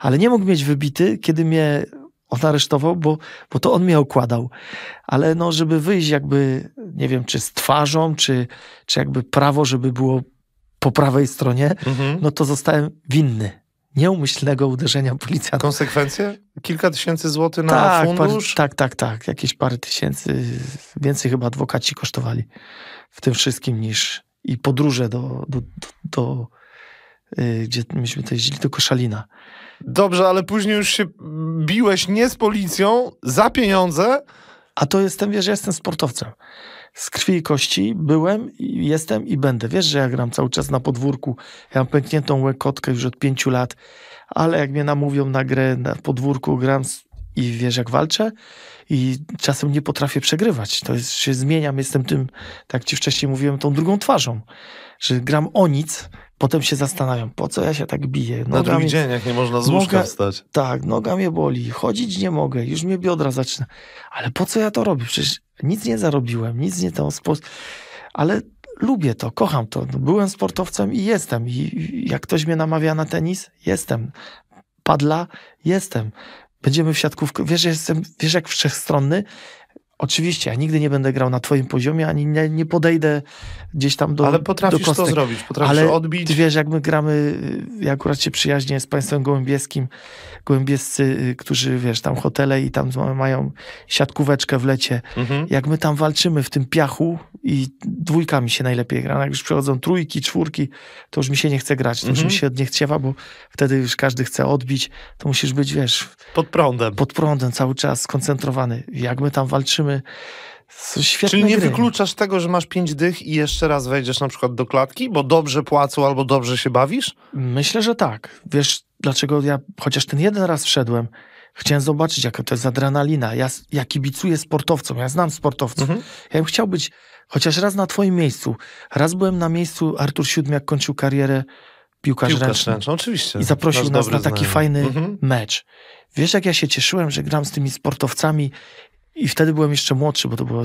Speaker 2: Ale nie mógł mieć wybity, kiedy mnie on aresztował, bo, bo to on mnie okładał. Ale no, żeby wyjść jakby, nie wiem, czy z twarzą, czy, czy jakby prawo, żeby było po prawej stronie, mhm. no to zostałem winny nieumyślnego
Speaker 1: uderzenia policjanta. Konsekwencje? Kilka tysięcy złotych na tak, fundusz? Par,
Speaker 2: tak, tak, tak. Jakieś parę tysięcy. Więcej chyba adwokaci kosztowali w tym wszystkim niż i podróże do, do, do, do yy, gdzie myśmy to jeździli, do Koszalina. Dobrze, ale później już się biłeś nie z policją, za pieniądze. A to jestem, wiesz, ja jestem sportowcem z krwi i kości byłem, jestem i będę. Wiesz, że ja gram cały czas na podwórku. Ja mam pękniętą łekotkę już od pięciu lat, ale jak mnie namówią na grę na podwórku, gram i wiesz, jak walczę i czasem nie potrafię przegrywać. To jest, się zmieniam, jestem tym, tak ci wcześniej mówiłem, tą drugą twarzą, że gram o nic, potem się zastanawiam, po co ja się tak biję. Noga Na drugi mi... dzień,
Speaker 1: jak nie można z łóżka noga...
Speaker 2: wstać. Tak, noga mnie boli, chodzić nie mogę, już mnie biodra zaczyna. Ale po co ja to robię? Przecież nic nie zarobiłem, nic nie tam, spo... ale lubię to, kocham to. No, byłem sportowcem i jestem. I jak ktoś mnie namawia na tenis, jestem. Padla, jestem. Będziemy w siatkówkę. Wiesz, jestem, wiesz jak wszechstronny? Oczywiście, ja nigdy nie będę grał na twoim poziomie, ani nie, nie podejdę gdzieś tam do Ale potrafisz do to zrobić, potrafisz Ale odbić. ty wiesz, jak my gramy, y, ja akurat się przyjaźnię z państwem gołębieskim, gołębiescy, y, którzy, wiesz, tam hotele i tam mają siatkóweczkę w lecie. Mhm. Jak my tam walczymy w tym piachu i dwójkami się najlepiej gra, no, jak już przychodzą trójki, czwórki, to już mi się nie chce grać, to mhm. już mi mhm. się nie chciewa, bo wtedy już każdy chce odbić, to musisz być, wiesz... Pod prądem. Pod prądem cały czas, skoncentrowany. Jak my tam walczymy mamy świetne Czyli nie gry.
Speaker 1: wykluczasz tego, że masz pięć dych i jeszcze raz wejdziesz na przykład do klatki, bo dobrze płacą albo dobrze się bawisz?
Speaker 2: Myślę, że tak. Wiesz, dlaczego ja chociaż ten jeden raz wszedłem, chciałem zobaczyć, jaka to jest adrenalina. Ja, ja kibicuję sportowcom, ja znam sportowców. Mhm. Ja bym chciał być chociaż raz na twoim miejscu. Raz byłem na miejscu Artur jak kończył karierę piłkarz, piłkarz ręczny. ręczny.
Speaker 1: Oczywiście. I zaprosił nas na taki znajomy. fajny mhm.
Speaker 2: mecz. Wiesz, jak ja się cieszyłem, że gram z tymi sportowcami i wtedy byłem jeszcze młodszy, bo to było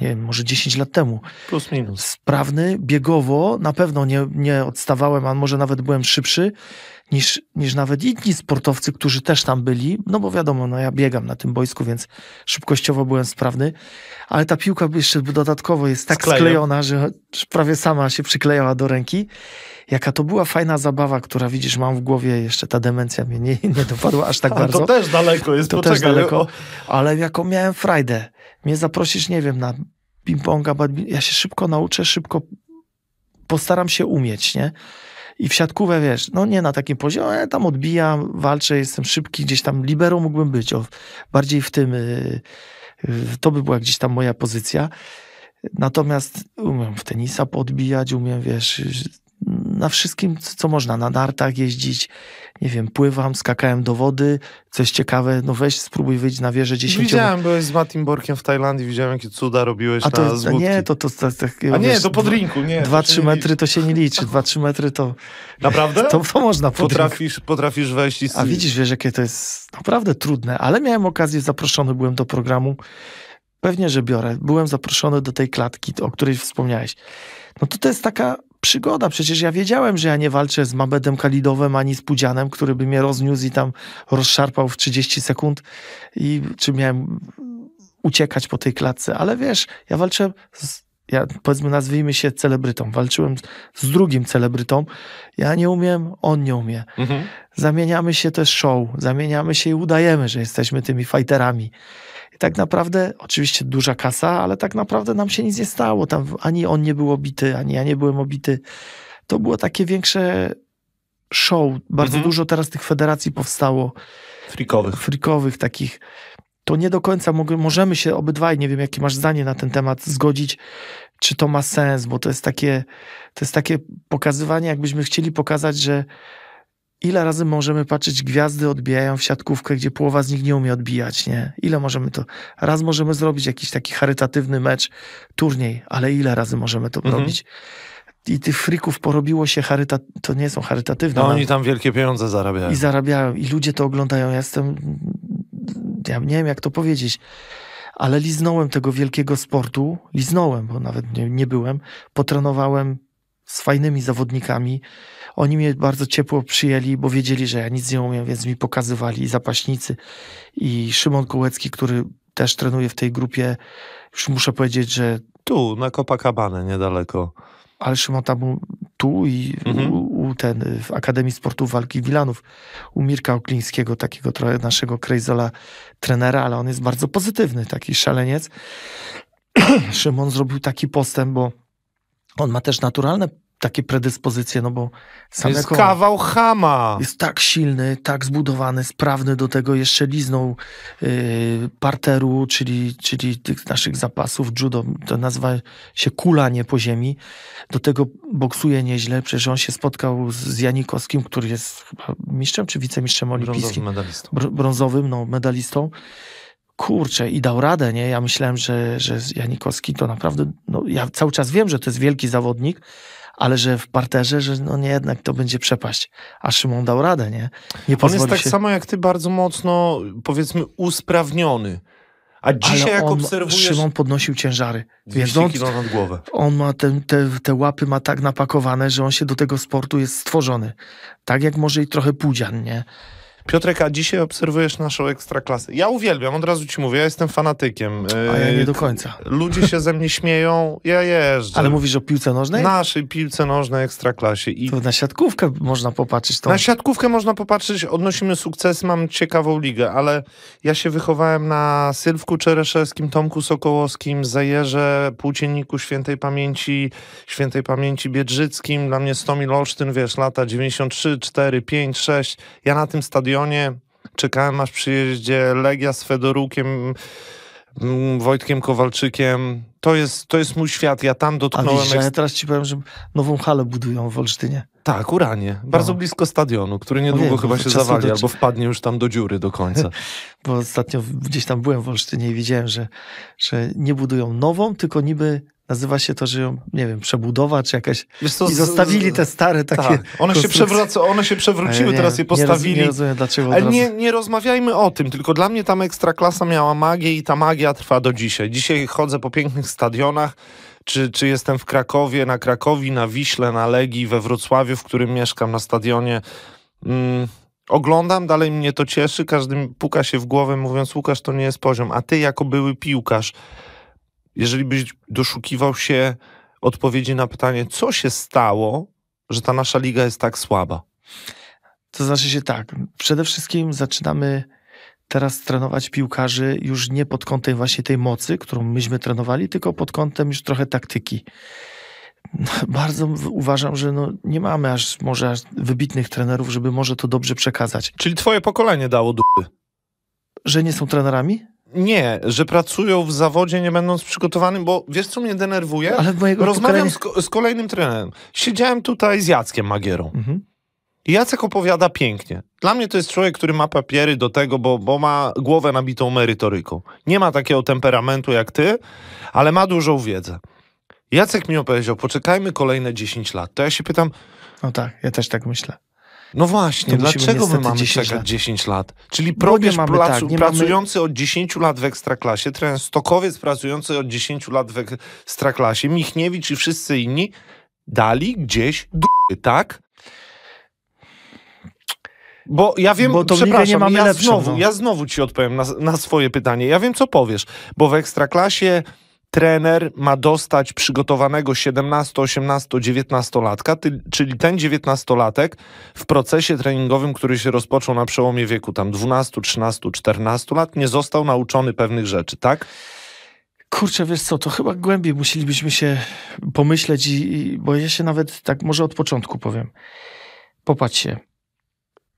Speaker 2: nie wiem, może 10 lat temu. Plus minus. Sprawny, biegowo, na pewno nie, nie odstawałem, a może nawet byłem szybszy niż, niż nawet inni sportowcy, którzy też tam byli, no bo wiadomo, no ja biegam na tym boisku, więc szybkościowo byłem sprawny, ale ta piłka jeszcze dodatkowo jest tak sklejona, że prawie sama się przyklejała do ręki. Jaka to była fajna zabawa, która widzisz, mam w głowie, jeszcze ta demencja mnie nie, nie dopadła aż tak A, bardzo. To też daleko jest, to poczekaj. Też daleko, ale jaką miałem frajdę. Mnie zaprosisz, nie wiem, na ping-ponga, ja się szybko nauczę, szybko postaram się umieć, nie? I w siatkówę, wiesz, no nie na takim poziomie, tam odbijam, walczę, jestem szybki, gdzieś tam libero mógłbym być, o, bardziej w tym, y, y, to by była gdzieś tam moja pozycja. Natomiast umiem w tenisa podbijać, umiem, wiesz, na wszystkim, co można, na nartach jeździć, nie wiem, pływam, skakałem do wody, coś ciekawe, no weź spróbuj wyjść na wieżę 10 Widziałem,
Speaker 1: byłeś z Matim Borkiem w Tajlandii, widziałem, jakie cuda robiłeś A to, na złudki.
Speaker 2: Nie, to, to, to, to, A nie, wiesz, to po nie. Dwa, trzy metry to się nie liczy, dwa, trzy metry to... Naprawdę? To, to można po potrafisz,
Speaker 1: potrafisz wejść i... A widzisz,
Speaker 2: wiesz, jakie to jest naprawdę trudne, ale miałem okazję, zaproszony byłem do programu, pewnie, że biorę. Byłem zaproszony do tej klatki, o której wspomniałeś. No to to jest taka przygoda. Przecież ja wiedziałem, że ja nie walczę z mabedem Kalidowem ani z Pudzianem, który by mnie rozniósł i tam rozszarpał w 30 sekund. I czy miałem uciekać po tej klatce, ale wiesz, ja walczę z ja powiedzmy nazwijmy się celebrytą, walczyłem z drugim celebrytą, ja nie umiem, on nie umie. Mhm. Zamieniamy się też show, zamieniamy się i udajemy, że jesteśmy tymi fighterami. I tak naprawdę, oczywiście duża kasa, ale tak naprawdę nam się nic nie stało, tam ani on nie był obity, ani ja nie byłem obity. To było takie większe show, bardzo mhm. dużo teraz tych federacji powstało. Frikowych. Frikowych takich to nie do końca mogę, możemy się obydwaj, nie wiem jakie masz zdanie na ten temat, zgodzić, czy to ma sens, bo to jest takie, to jest takie pokazywanie, jakbyśmy chcieli pokazać, że ile razy możemy patrzeć, gwiazdy odbijają w siatkówkę, gdzie połowa z nich nie umie odbijać, nie? Ile możemy to, raz możemy zrobić jakiś taki charytatywny mecz, turniej, ale ile razy możemy to mhm. robić? i tych frików porobiło się charyta... to nie są charytatywne. No oni
Speaker 1: tam wielkie pieniądze zarabiają. I zarabiają
Speaker 2: i ludzie to oglądają. Ja jestem ja nie wiem jak to powiedzieć, ale liznąłem tego wielkiego sportu, liznąłem, bo nawet nie, nie byłem, potrenowałem z fajnymi zawodnikami. Oni mnie bardzo ciepło przyjęli, bo wiedzieli, że ja nic nie umiem, więc mi pokazywali i zapaśnicy i Szymon Kołecki, który też trenuje w tej grupie. Już muszę powiedzieć, że...
Speaker 1: Tu, na Copacabana niedaleko.
Speaker 2: Ale Szymon tam, tu i mhm. u, u, ten, w Akademii Sportu Walki Wilanów, u Mirka Oklińskiego, takiego trochę naszego krejzola trenera, ale on jest bardzo pozytywny, taki szaleniec. Szymon zrobił taki postęp, bo on ma też naturalne takie predyspozycje, no bo sam jest kawał chama. Jest tak silny, tak zbudowany, sprawny do tego, jeszcze liznął yy, parteru, czyli, czyli tych naszych zapasów judo, to nazywa się kulanie po ziemi. Do tego boksuje nieźle, przecież on się spotkał z Janikowskim, który jest chyba mistrzem czy wicemistrzem olimpijskim. Brązowym, brązowym no, medalistą kurczę, i dał radę, nie? Ja myślałem, że, że Janikowski to naprawdę, no, ja cały czas wiem, że to jest wielki zawodnik, ale że w parterze, że no nie, jednak to będzie przepaść. A Szymon dał radę, nie? nie On jest tak się... samo
Speaker 1: jak ty, bardzo mocno, powiedzmy, usprawniony. A dzisiaj ale jak on, obserwujesz... Szymon
Speaker 2: podnosił ciężary. Więc on, nad głowę. on ma te, te, te, łapy ma tak napakowane, że on się do tego sportu jest stworzony. Tak jak może i trochę pudzian, nie?
Speaker 1: Piotrek, a dzisiaj obserwujesz naszą ekstraklasę. Ja uwielbiam, od razu ci mówię, ja jestem fanatykiem. A ja nie y, do końca. Ludzie się ze mnie śmieją, ja jeżdżę. Ale mówisz o piłce nożnej? Naszej piłce nożnej ekstraklasie. I to na siatkówkę można popatrzeć. Tą... Na siatkówkę można popatrzeć, odnosimy sukces, mam ciekawą ligę, ale ja się wychowałem na Sylwku Czereszewskim, Tomku Sokołowskim, Zajerze, Płócienniku Świętej Pamięci, Świętej Pamięci Biedrzyckim, dla mnie Stomil Olsztyn, wiesz, lata 93, 4, 5, 6. Ja na tym stadionie stadionie. Czekałem aż przyjeździe Legia z Fedorukiem, mm, Wojtkiem Kowalczykiem. To jest, to jest mój świat, ja tam dotknąłem... A wiesz, ja
Speaker 2: teraz ci powiem, że nową halę budują w Olsztynie. Tak, Uranie. Bardzo
Speaker 1: no. blisko stadionu, który niedługo chyba się zawali do... albo wpadnie już tam do dziury do końca.
Speaker 2: bo ostatnio gdzieś tam byłem w Olsztynie i widziałem, że, że nie budują nową, tylko niby Nazywa się to, że ją, nie wiem, przebudowa czy jakaś. Co, I zostawili te stare takie. Tak. One, się
Speaker 1: one się przewróciły, nie, teraz je postawili. Nie, nie rozumiem dlaczego. Ale nie, nie rozmawiajmy o tym, tylko dla mnie tam ekstraklasa miała magię i ta magia trwa do dzisiaj. Dzisiaj chodzę po pięknych stadionach. Czy, czy jestem w Krakowie, na Krakowi, na Wiśle, na Legii, we Wrocławiu, w którym mieszkam, na stadionie. Mm, oglądam, dalej mnie to cieszy. Każdy puka się w głowę, mówiąc: Łukasz, to nie jest poziom. A ty, jako były piłkarz, jeżeli byś doszukiwał się odpowiedzi na pytanie, co się stało, że ta nasza liga jest tak słaba? To znaczy się tak. Przede
Speaker 2: wszystkim zaczynamy teraz trenować piłkarzy już nie pod kątem właśnie tej mocy, którą myśmy trenowali, tylko pod kątem już trochę taktyki. No, bardzo uważam, że no, nie mamy aż może aż wybitnych trenerów, żeby może to dobrze przekazać.
Speaker 1: Czyli twoje pokolenie dało dupy? Że nie są trenerami? Nie, że pracują w zawodzie nie będąc przygotowanym, bo wiesz co mnie denerwuje? Ale Rozmawiam pokolenia... z, z, kolejnym trenerem. Siedziałem tutaj z Jackiem Magierą. Mhm. Jacek opowiada pięknie. Dla mnie to jest człowiek, który ma papiery do tego, bo, bo ma głowę nabitą merytoryką. Nie ma takiego temperamentu jak ty, ale ma dużą wiedzę. Jacek mi opowiedział, poczekajmy kolejne 10 lat. To ja się pytam...
Speaker 2: No tak, ja też tak myślę. No właśnie, dlaczego my mamy 10 czekać lat.
Speaker 1: 10 lat? Czyli probierz mamy, placu, tak, pracujący mamy... od 10 lat w Ekstraklasie, Stokowiec pracujący od 10 lat w Ekstraklasie, Michniewicz i wszyscy inni dali gdzieś d***y, tak? Bo ja wiem, bo to przepraszam, mamy ja, lepszą, znowu, no. ja znowu ci odpowiem na, na swoje pytanie. Ja wiem, co powiesz, bo w Ekstraklasie trener ma dostać przygotowanego 17, 18, 19 latka, czyli ten 19-latek w procesie treningowym, który się rozpoczął na przełomie wieku tam 12, 13, 14 lat, nie został nauczony pewnych rzeczy, tak? Kurczę, wiesz co, to chyba głębiej musielibyśmy się pomyśleć, i, i, bo ja się nawet
Speaker 2: tak może od początku powiem. Popatrz się.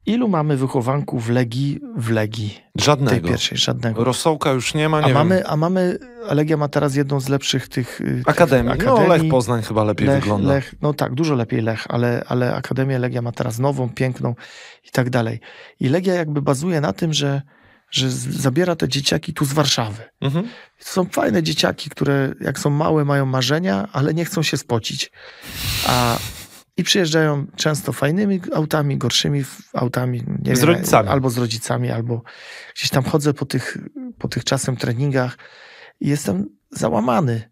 Speaker 2: Ilu mamy wychowanków
Speaker 1: Legii w Legii? Żadnego. Tej pierwszej, żadnego. Rosołka już nie ma, nie a Mamy,
Speaker 2: a mamy, Legia ma teraz jedną z lepszych tych... Akademii. Y, tych akademii. No Lech
Speaker 1: Poznań chyba lepiej Lech, wygląda. Lech,
Speaker 2: no tak, dużo lepiej Lech, ale, ale Akademia Legia ma teraz nową, piękną i tak dalej. I Legia jakby bazuje na tym, że, że zabiera te dzieciaki tu z Warszawy. Mhm. To są fajne dzieciaki, które jak są małe mają marzenia, ale nie chcą się spocić. A i przyjeżdżają często fajnymi autami, gorszymi autami. Nie z wiem, rodzicami. Albo z rodzicami, albo gdzieś tam chodzę po tych, po tych czasem treningach i jestem załamany,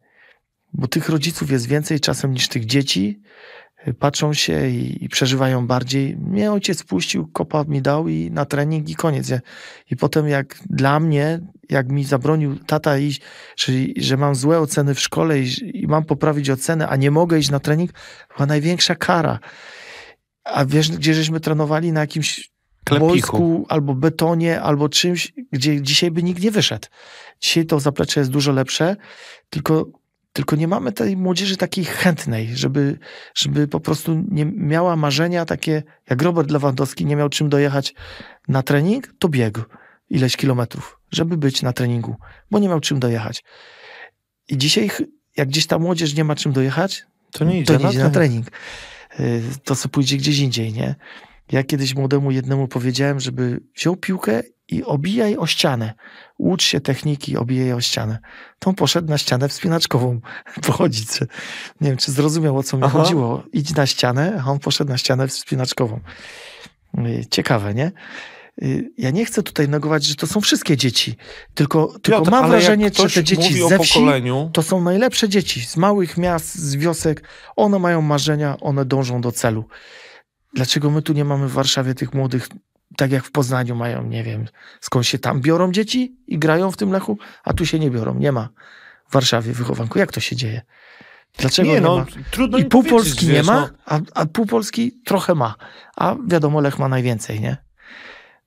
Speaker 2: bo tych rodziców jest więcej czasem niż tych dzieci. Patrzą się i, i przeżywają bardziej. Mnie ojciec puścił, kopa mi dał i na trening i koniec. I potem jak dla mnie jak mi zabronił tata iść, czyli że mam złe oceny w szkole i, i mam poprawić ocenę, a nie mogę iść na trening, była największa kara. A wiesz, gdzie żeśmy trenowali? Na jakimś wojsku, albo betonie, albo czymś, gdzie dzisiaj by nikt nie wyszedł. Dzisiaj to zaplecze jest dużo lepsze, tylko, tylko nie mamy tej młodzieży takiej chętnej, żeby, żeby po prostu nie miała marzenia takie, jak Robert Lewandowski nie miał czym dojechać na trening, to biegł ileś kilometrów, żeby być na treningu, bo nie miał czym dojechać. I dzisiaj, jak gdzieś ta młodzież nie ma czym dojechać, to nie idzie, to nie na, trening. Y, to co pójdzie gdzieś indziej, nie? Ja kiedyś młodemu jednemu powiedziałem, żeby wziął piłkę i obijaj o ścianę. Ucz się techniki, obijaj o ścianę. To on poszedł na ścianę wspinaczkową pochodzić. Nie wiem, czy zrozumiał, o co mi Aha. chodziło. Idź na ścianę, a on poszedł na ścianę wspinaczkową. Y, ciekawe, nie? Y, ja nie chcę tutaj negować, że to są wszystkie dzieci, tylko, Piotr, tylko mam wrażenie, że te dzieci ze wsi pokoleniu... to są najlepsze dzieci z małych miast, z wiosek. One mają marzenia, one dążą do celu. Dlaczego my tu nie mamy w Warszawie tych młodych, tak jak w Poznaniu mają, nie wiem, skąd się tam biorą dzieci i grają w tym lechu, a tu się nie biorą, nie ma w Warszawie wychowanku. Jak to się dzieje? Dlaczego nie, nie no, ma? Trudno I pół Polski wiesz, nie ma, no. a, a pół Polski trochę ma. A wiadomo, Lech ma najwięcej, nie?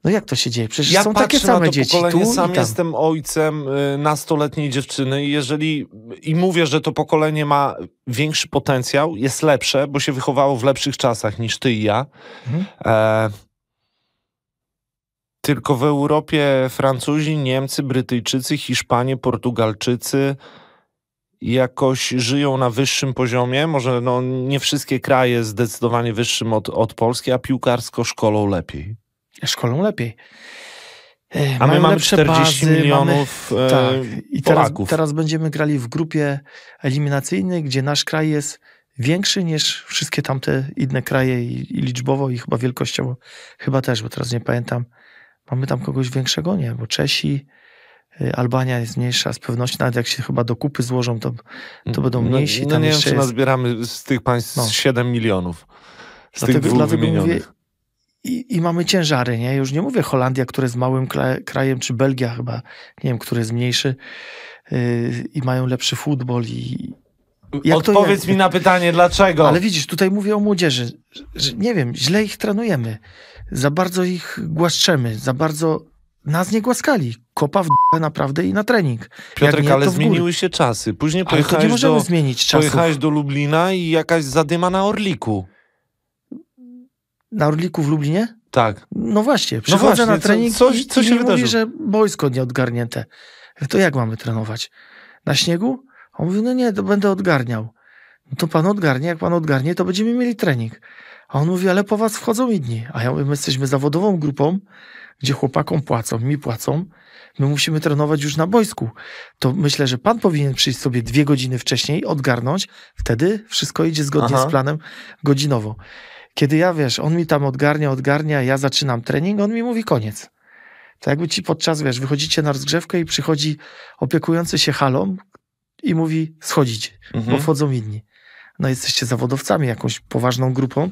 Speaker 2: No jak to się dzieje? Przecież ja są takie same na to dzieci. Pokolenie, tu sam jestem
Speaker 1: ojcem y, nastoletniej dziewczyny i jeżeli i mówię, że to pokolenie ma większy potencjał, jest lepsze, bo się wychowało w lepszych czasach niż ty i ja. Mhm. E tylko w Europie Francuzi, Niemcy, Brytyjczycy, Hiszpanie, Portugalczycy jakoś żyją na wyższym poziomie. Może no, nie wszystkie kraje zdecydowanie wyższym od, od Polski, a piłkarsko szkolą lepiej.
Speaker 2: Szkolą lepiej. E, A my mamy 40 bazy, milionów mamy, e, tak. I teraz, teraz, będziemy grali w grupie eliminacyjnej, gdzie nasz kraj jest większy niż wszystkie tamte inne kraje i, i liczbowo i chyba wielkościowo chyba też, bo teraz nie pamiętam. Mamy tam kogoś większego? Nie, bo Czesi, e, Albania jest mniejsza, z pewnością nawet jak się chyba do kupy złożą, to, to będą no, mniejsi. No, no nie wiem, czy jest...
Speaker 1: z tych państw no. 7 milionów. Z dlatego, tych dlatego mówię,
Speaker 2: i, i, mamy ciężary, nie? Już nie mówię Holandia, która jest małym krajem, czy Belgia chyba, nie wiem, który jest mniejszy yy, i mają lepszy futbol i...
Speaker 1: Jak Odpowiedz to, jak... mi na pytanie, dlaczego? Ale widzisz,
Speaker 2: tutaj mówię o młodzieży, że, nie wiem, źle ich trenujemy, za bardzo ich głaszczemy, za bardzo nas nie głaskali. Kopa w d naprawdę i na trening. Piotr, nie, ale zmieniły
Speaker 1: się czasy. Później pojechałeś, nie możemy do, zmienić pojechałeś do Lublina i jakaś zadyma na Orliku.
Speaker 2: Na Orliku w Lublinie?
Speaker 1: Tak. No
Speaker 2: właśnie, no przychodzę no właśnie, na trening co, coś, co i się mówi, wydarzyło? że boisko nie odgarnięte. To jak mamy trenować? Na śniegu? On mówi, no nie, to będę odgarniał. No to pan odgarnie, jak pan odgarnie, to będziemy mieli trening. A on mówi, ale po was wchodzą inni. A ja mówię, my jesteśmy zawodową grupą, gdzie chłopakom płacą, mi płacą. My musimy trenować już na boisku. To myślę, że pan powinien przyjść sobie dwie godziny wcześniej, odgarnąć. Wtedy wszystko idzie zgodnie Aha. z planem godzinowo. Kiedy ja, wiesz, on mi tam odgarnia, odgarnia, ja zaczynam trening, on mi mówi koniec. To jakby ci podczas, wiesz, wychodzicie na rozgrzewkę i przychodzi opiekujący się halą i mówi schodzić, mhm. bo wchodzą inni. No jesteście zawodowcami, jakąś poważną grupą.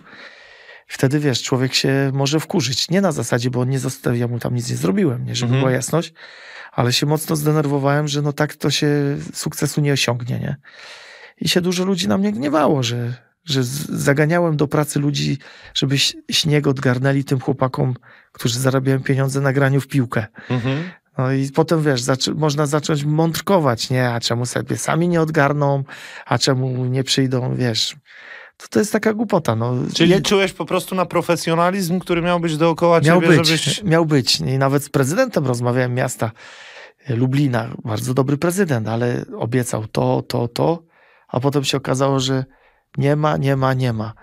Speaker 2: Wtedy, wiesz, człowiek się może wkurzyć. Nie na zasadzie, bo on nie został, ja mu tam nic nie zrobiłem, nie, żeby mhm. była jasność, ale się mocno zdenerwowałem, że no tak to się sukcesu nie osiągnie, nie? I się dużo ludzi na mnie gniewało, że że zaganiałem do pracy ludzi, żeby śnieg odgarnęli tym chłopakom, którzy zarabiają pieniądze na graniu w piłkę. Mhm. No i potem wiesz, zac- można zacząć mądrkować, nie? A czemu sobie sami nie odgarną, a czemu nie przyjdą, wiesz. To, to jest taka głupota. No. Czyli
Speaker 1: czułeś po prostu na profesjonalizm, który miał być dookoła miał ciebie, być, żebyś...
Speaker 2: Miał być. I nawet z prezydentem rozmawiałem miasta e, Lublina. Bardzo dobry prezydent, ale obiecał to, to, to. A potem się okazało, że nie ma, nie ma, nie ma.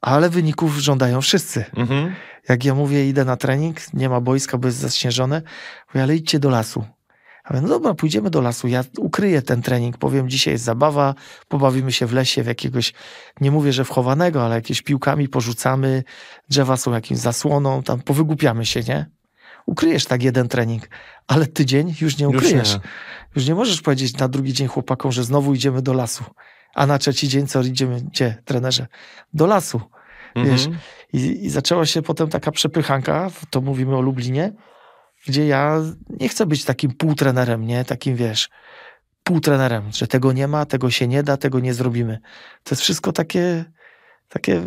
Speaker 2: Ale wyników żądają wszyscy. Mhm. Jak ja mówię, idę na trening, nie ma boiska, bo jest zaśnieżone, mówię, ale idźcie do lasu. A mówię, no dobra, pójdziemy do lasu, ja ukryję ten trening, powiem, dzisiaj jest zabawa, pobawimy się w lesie, w jakiegoś, nie mówię, że wchowanego, ale jakieś piłkami porzucamy, drzewa są jakimś zasłoną, tam powygłupiamy się, nie? ukryjesz tak jeden trening, ale tydzień już nie ukryjesz. Już nie. już nie. możesz powiedzieć na drugi dzień chłopakom, że znowu idziemy do lasu. A na trzeci dzień co, idziemy gdzie, trenerze? Do lasu, wiesz. Mhm. I, I zaczęła się potem taka przepychanka, to mówimy o Lublinie, gdzie ja nie chcę być takim półtrenerem, nie? Takim, wiesz, półtrenerem, że tego nie ma, tego się nie da, tego nie zrobimy. To jest wszystko takie, takie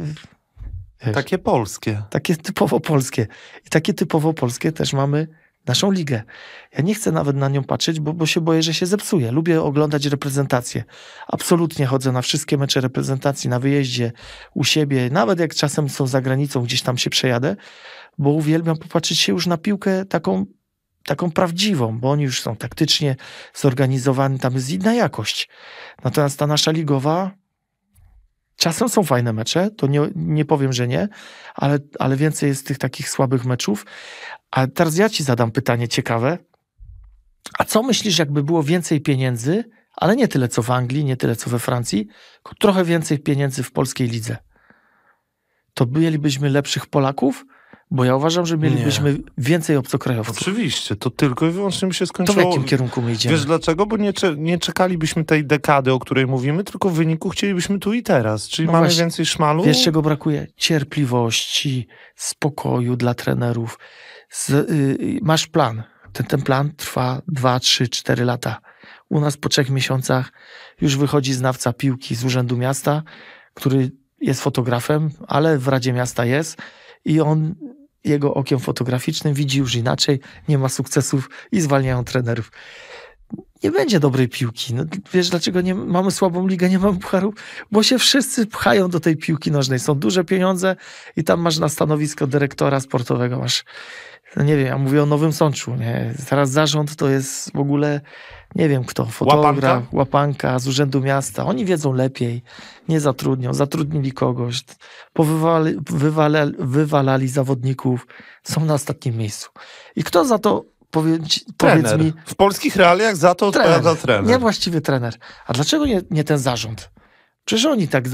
Speaker 1: Wiesz, takie polskie.
Speaker 2: Takie typowo polskie. I takie typowo polskie też mamy naszą ligę. Ja nie chcę nawet na nią patrzeć, bo, bo się boję, że się zepsuje. Lubię oglądać reprezentację. Absolutnie chodzę na wszystkie mecze reprezentacji, na wyjeździe, u siebie, nawet jak czasem są za granicą, gdzieś tam się przejadę, bo uwielbiam popatrzeć się już na piłkę taką, taką prawdziwą, bo oni już są taktycznie zorganizowani, tam jest inna jakość. Natomiast ta nasza ligowa, Czasem są fajne mecze, to nie, nie powiem, że nie, ale, ale więcej jest tych takich słabych meczów. A teraz ja ci zadam pytanie ciekawe. A co myślisz, jakby było więcej pieniędzy, ale nie tyle co w Anglii, nie tyle co we Francji, tylko trochę więcej pieniędzy w polskiej lidze? To bylibyśmy lepszych Polaków? Bo ja uważam, że mielibyśmy nie. więcej
Speaker 1: obcokrajowców. Oczywiście, to tylko i wyłącznie by się skończyło. To w jakim kierunku my idziemy? Wiesz dlaczego? Bo nie, nie czekalibyśmy tej dekady, o której mówimy, tylko w wyniku chcielibyśmy tu i teraz. Czyli no mamy właśnie. więcej szmalu. Wiesz czego
Speaker 2: brakuje? Cierpliwości, spokoju dla trenerów. Z, yy, masz plan. Ten, ten plan trwa 2, 3, 4 lata. U nas po trzech miesiącach już wychodzi znawca piłki z Urzędu Miasta, który jest fotografem, ale w Radzie Miasta jest i on jego okiem fotograficznym widzi już inaczej, nie ma sukcesów i zwalniają trenerów nie będzie dobrej piłki. No, wiesz, dlaczego nie, mamy słabą ligę, nie mamy pucharów, Bo się wszyscy pchają do tej piłki nożnej. Są duże pieniądze i tam masz na stanowisko dyrektora sportowego, masz, no nie wiem, ja mówię o Nowym Sączu, nie? Teraz zarząd to jest w ogóle, nie wiem kto, fotograf, łapanka? łapanka z Urzędu Miasta. Oni wiedzą lepiej, nie zatrudnią, zatrudnili kogoś, powywalali, wywalali, wywalali zawodników, są na ostatnim miejscu. I kto za to powiedz, powiedz mi. W
Speaker 1: polskich realiach
Speaker 2: za to trener. odpowiada trener. Nie właściwy trener. A dlaczego nie, nie ten zarząd? Przecież oni tak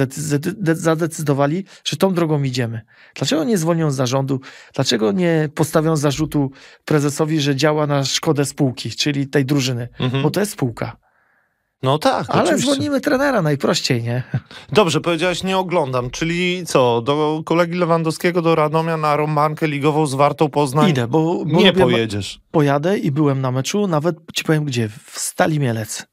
Speaker 2: zadecydowali, że tą drogą idziemy. Dlaczego nie zwolnią z zarządu? Dlaczego nie postawią zarzutu prezesowi, że działa na szkodę spółki, czyli tej drużyny? Mhm. Bo to jest spółka.
Speaker 1: No tak. Ale oczywiście. dzwonimy
Speaker 2: trenera najprościej, nie?
Speaker 1: Dobrze, powiedziałeś, nie oglądam. Czyli co, do kolegi Lewandowskiego, do Radomia na Romankę Ligową z Wartą Poznań? Idę, bo, bo nie pojedziesz.
Speaker 2: Pojadę i byłem na meczu, nawet ci powiem gdzie, w Stali Mielec.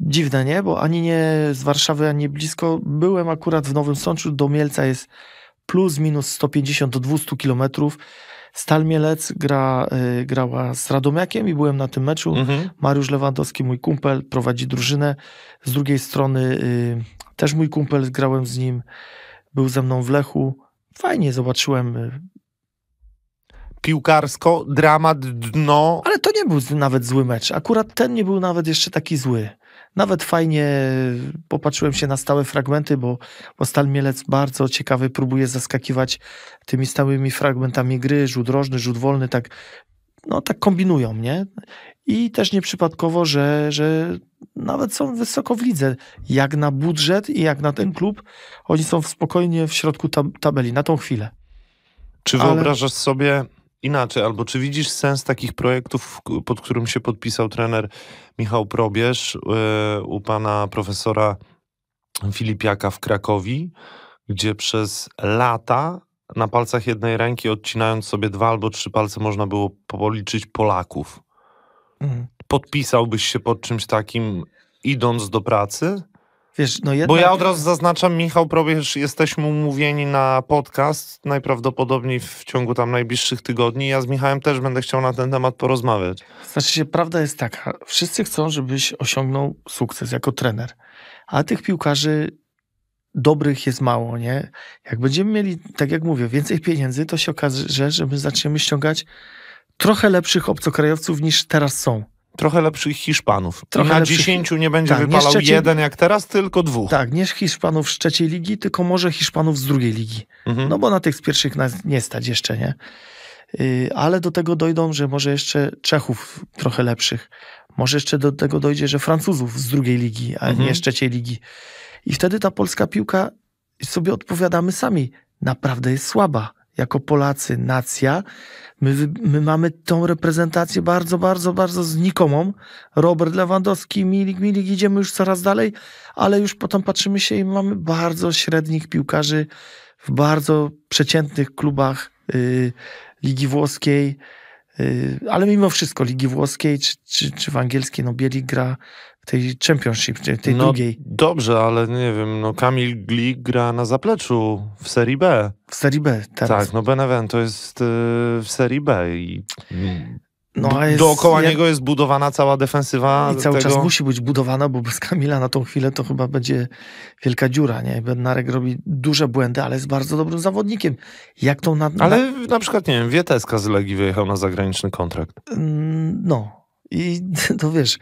Speaker 2: Dziwne, nie? Bo ani nie z Warszawy, ani blisko. Byłem akurat w Nowym Sączu, do Mielca jest plus minus 150 do 200 kilometrów Stal Mielec gra, y, grała z Radomiakiem i byłem na tym meczu. Mhm. Mariusz Lewandowski, mój kumpel, prowadzi drużynę. Z drugiej strony y, też mój kumpel, grałem z nim, był ze mną w Lechu. Fajnie zobaczyłem y,
Speaker 1: piłkarsko,
Speaker 2: dramat, dno. Ale to nie był nawet zły mecz. Akurat ten nie był nawet jeszcze taki zły. Nawet fajnie popatrzyłem się na stałe fragmenty, bo, bo Stal Mielec bardzo ciekawy, próbuje zaskakiwać tymi stałymi fragmentami gry, rzut rożny, rzut wolny, tak, no, tak kombinują, nie? I też nieprzypadkowo, że, że nawet są wysoko w lidze. Jak na budżet i jak na ten klub, oni są spokojnie w środku tab tabeli na tą chwilę.
Speaker 1: Czy wyobrażasz sobie inaczej, albo czy widzisz sens takich projektów, pod którym się podpisał trener Michał Probierz e, u pana profesora Filipiaka w Krakowi, gdzie przez lata na palcach jednej ręki, odcinając sobie dwa albo trzy palce, można było policzyć Polaków. Mhm. Podpisałbyś się pod czymś takim, idąc do pracy? Wiesz, no jednak... Bo ja od razu zaznaczam, Michał Probierz, jesteśmy umówieni na podcast, najprawdopodobniej w ciągu tam najbliższych tygodni. Ja z Michałem też będę chciał na ten temat porozmawiać.
Speaker 2: Znaczy się, prawda jest taka, wszyscy chcą, żebyś osiągnął sukces jako trener, a tych piłkarzy dobrych jest mało, nie? Jak będziemy mieli, tak jak mówię, więcej pieniędzy, to się okaże, że my zaczniemy ściągać trochę lepszych obcokrajowców niż teraz są
Speaker 1: trochę lepszych Hiszpanów. Trochę na lepszych... dziesięciu nie będzie tak, wypalał nie jeden
Speaker 2: jak teraz, tylko dwóch. Tak, nie Hiszpanów z trzeciej ligi, tylko może Hiszpanów z drugiej ligi. Mhm. No bo na tych z pierwszych nas nie stać jeszcze, nie? Y, ale do tego dojdą, że może jeszcze Czechów trochę lepszych. Może jeszcze do tego dojdzie, że Francuzów z drugiej ligi, a mhm. nie z trzeciej ligi. I wtedy ta polska piłka, sobie odpowiadamy sami, naprawdę jest słaba. Jako Polacy, nacja, My, my mamy tą reprezentację bardzo, bardzo, bardzo znikomą. Robert Lewandowski, Milik, Milik, idziemy już coraz dalej, ale już potem patrzymy się i mamy bardzo średnich piłkarzy w bardzo przeciętnych klubach y, Ligi Włoskiej, y, ale mimo wszystko Ligi Włoskiej czy, czy, czy w angielskiej, no Bielik gra tej championship, tej no, drugiej.
Speaker 1: Dobrze, ale nie wiem, no Kamil Glik gra na zapleczu w Serie B.
Speaker 2: W Serie B, teraz.
Speaker 1: Tak, no Benevento jest yy, w Serie B i... Mm.
Speaker 2: No, jest, dookoła jak... niego
Speaker 1: jest budowana cała defensywa. I cały tego... czas musi
Speaker 2: być budowana, bo bez Kamila na tą chwilę to chyba będzie wielka dziura. Nie? Bednarek robi duże błędy, ale jest bardzo dobrym zawodnikiem. Jak tą na... Ale
Speaker 1: na przykład, nie wiem, Wieteska z Legii wyjechał na zagraniczny kontrakt.
Speaker 2: Mm, no, i to wiesz,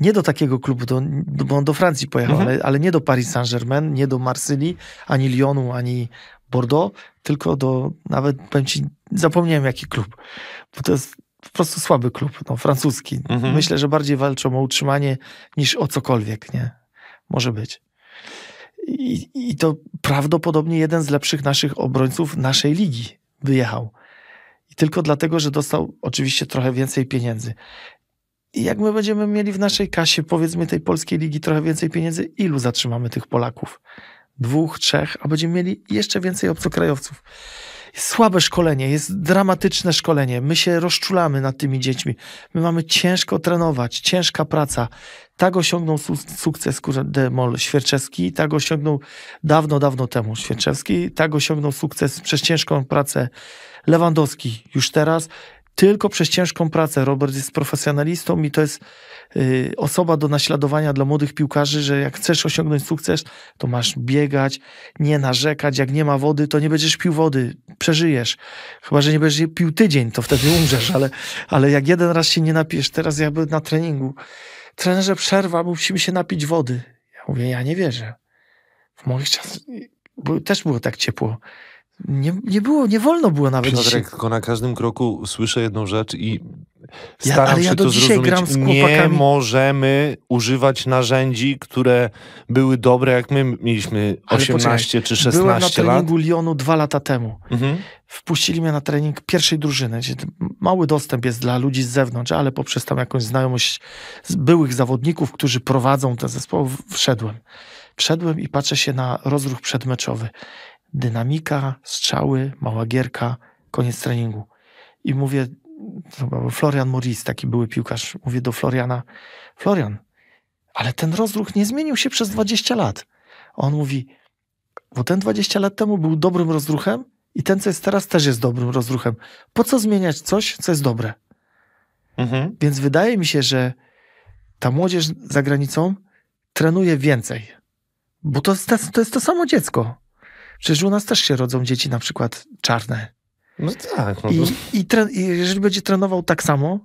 Speaker 2: nie do takiego klubu, bo on do Francji pojechał, mhm. ale, ale nie do Paris Saint-Germain, nie do Marsylii, ani Lyonu, ani Bordeaux, tylko do, nawet powiem ci, zapomniałem jaki klub, bo to jest po prostu słaby klub, no, francuski. Mhm. Myślę, że bardziej walczą o utrzymanie niż o cokolwiek, nie? Może być. I, I to prawdopodobnie jeden z lepszych naszych obrońców naszej ligi wyjechał. I tylko dlatego, że dostał oczywiście trochę więcej pieniędzy. I jak my będziemy mieli w naszej kasie, powiedzmy tej polskiej ligi, trochę więcej pieniędzy, ilu zatrzymamy tych Polaków? Dwóch, trzech, a będziemy mieli jeszcze więcej obcokrajowców. Jest słabe szkolenie, jest dramatyczne szkolenie. My się rozczulamy nad tymi dziećmi. My mamy ciężko trenować, ciężka praca. Tak osiągnął su sukces Demol Świerczewski, tak osiągnął dawno, dawno temu Świerczewski, tak osiągnął sukces przez ciężką pracę Lewandowski już teraz tylko przez ciężką pracę. Robert jest profesjonalistą i to jest y, osoba do naśladowania dla młodych piłkarzy, że jak chcesz osiągnąć sukces, to masz biegać, nie narzekać. Jak nie ma wody, to nie będziesz pił wody, przeżyjesz. Chyba, że nie będziesz pił tydzień, to wtedy umrzesz, ale, ale jak jeden raz się nie napijesz, teraz ja byłem na treningu. Trenerze, przerwa, musimy się napić wody. Ja mówię, ja nie wierzę. W moich czasach też było tak ciepło. Nie, nie było, nie wolno było nawet Piotrek, dzisiaj.
Speaker 1: tylko na każdym kroku słyszę jedną rzecz i staram ja, się ja to zrozumieć. nie możemy używać narzędzi, które były dobre, jak my mieliśmy 18 czy 16 byłem na lat. treningu
Speaker 2: Lyonu dwa lata temu. Mhm. Wpuścili mnie na trening pierwszej drużyny, gdzie mały dostęp jest dla ludzi z zewnątrz, ale poprzez tam jakąś znajomość z byłych zawodników, którzy prowadzą ten zespół, wszedłem. Wszedłem i patrzę się na rozruch przedmeczowy dynamika, strzały, mała gierka, koniec treningu. I mówię, chyba Florian Maurice, taki były piłkarz, mówię do Floriana, Florian, ale ten rozruch nie zmienił się przez 20 lat. on mówi, bo ten 20 lat temu był dobrym rozruchem i ten, co jest teraz, też jest dobrym rozruchem. Po co zmieniać coś, co jest dobre? Mhm. Więc wydaje mi się, że ta młodzież za granicą trenuje więcej. Bo to, to jest to samo dziecko. Przecież u nas też się rodzą dzieci na przykład czarne. No tak. No I, i, i jeżeli będzie trenował tak samo,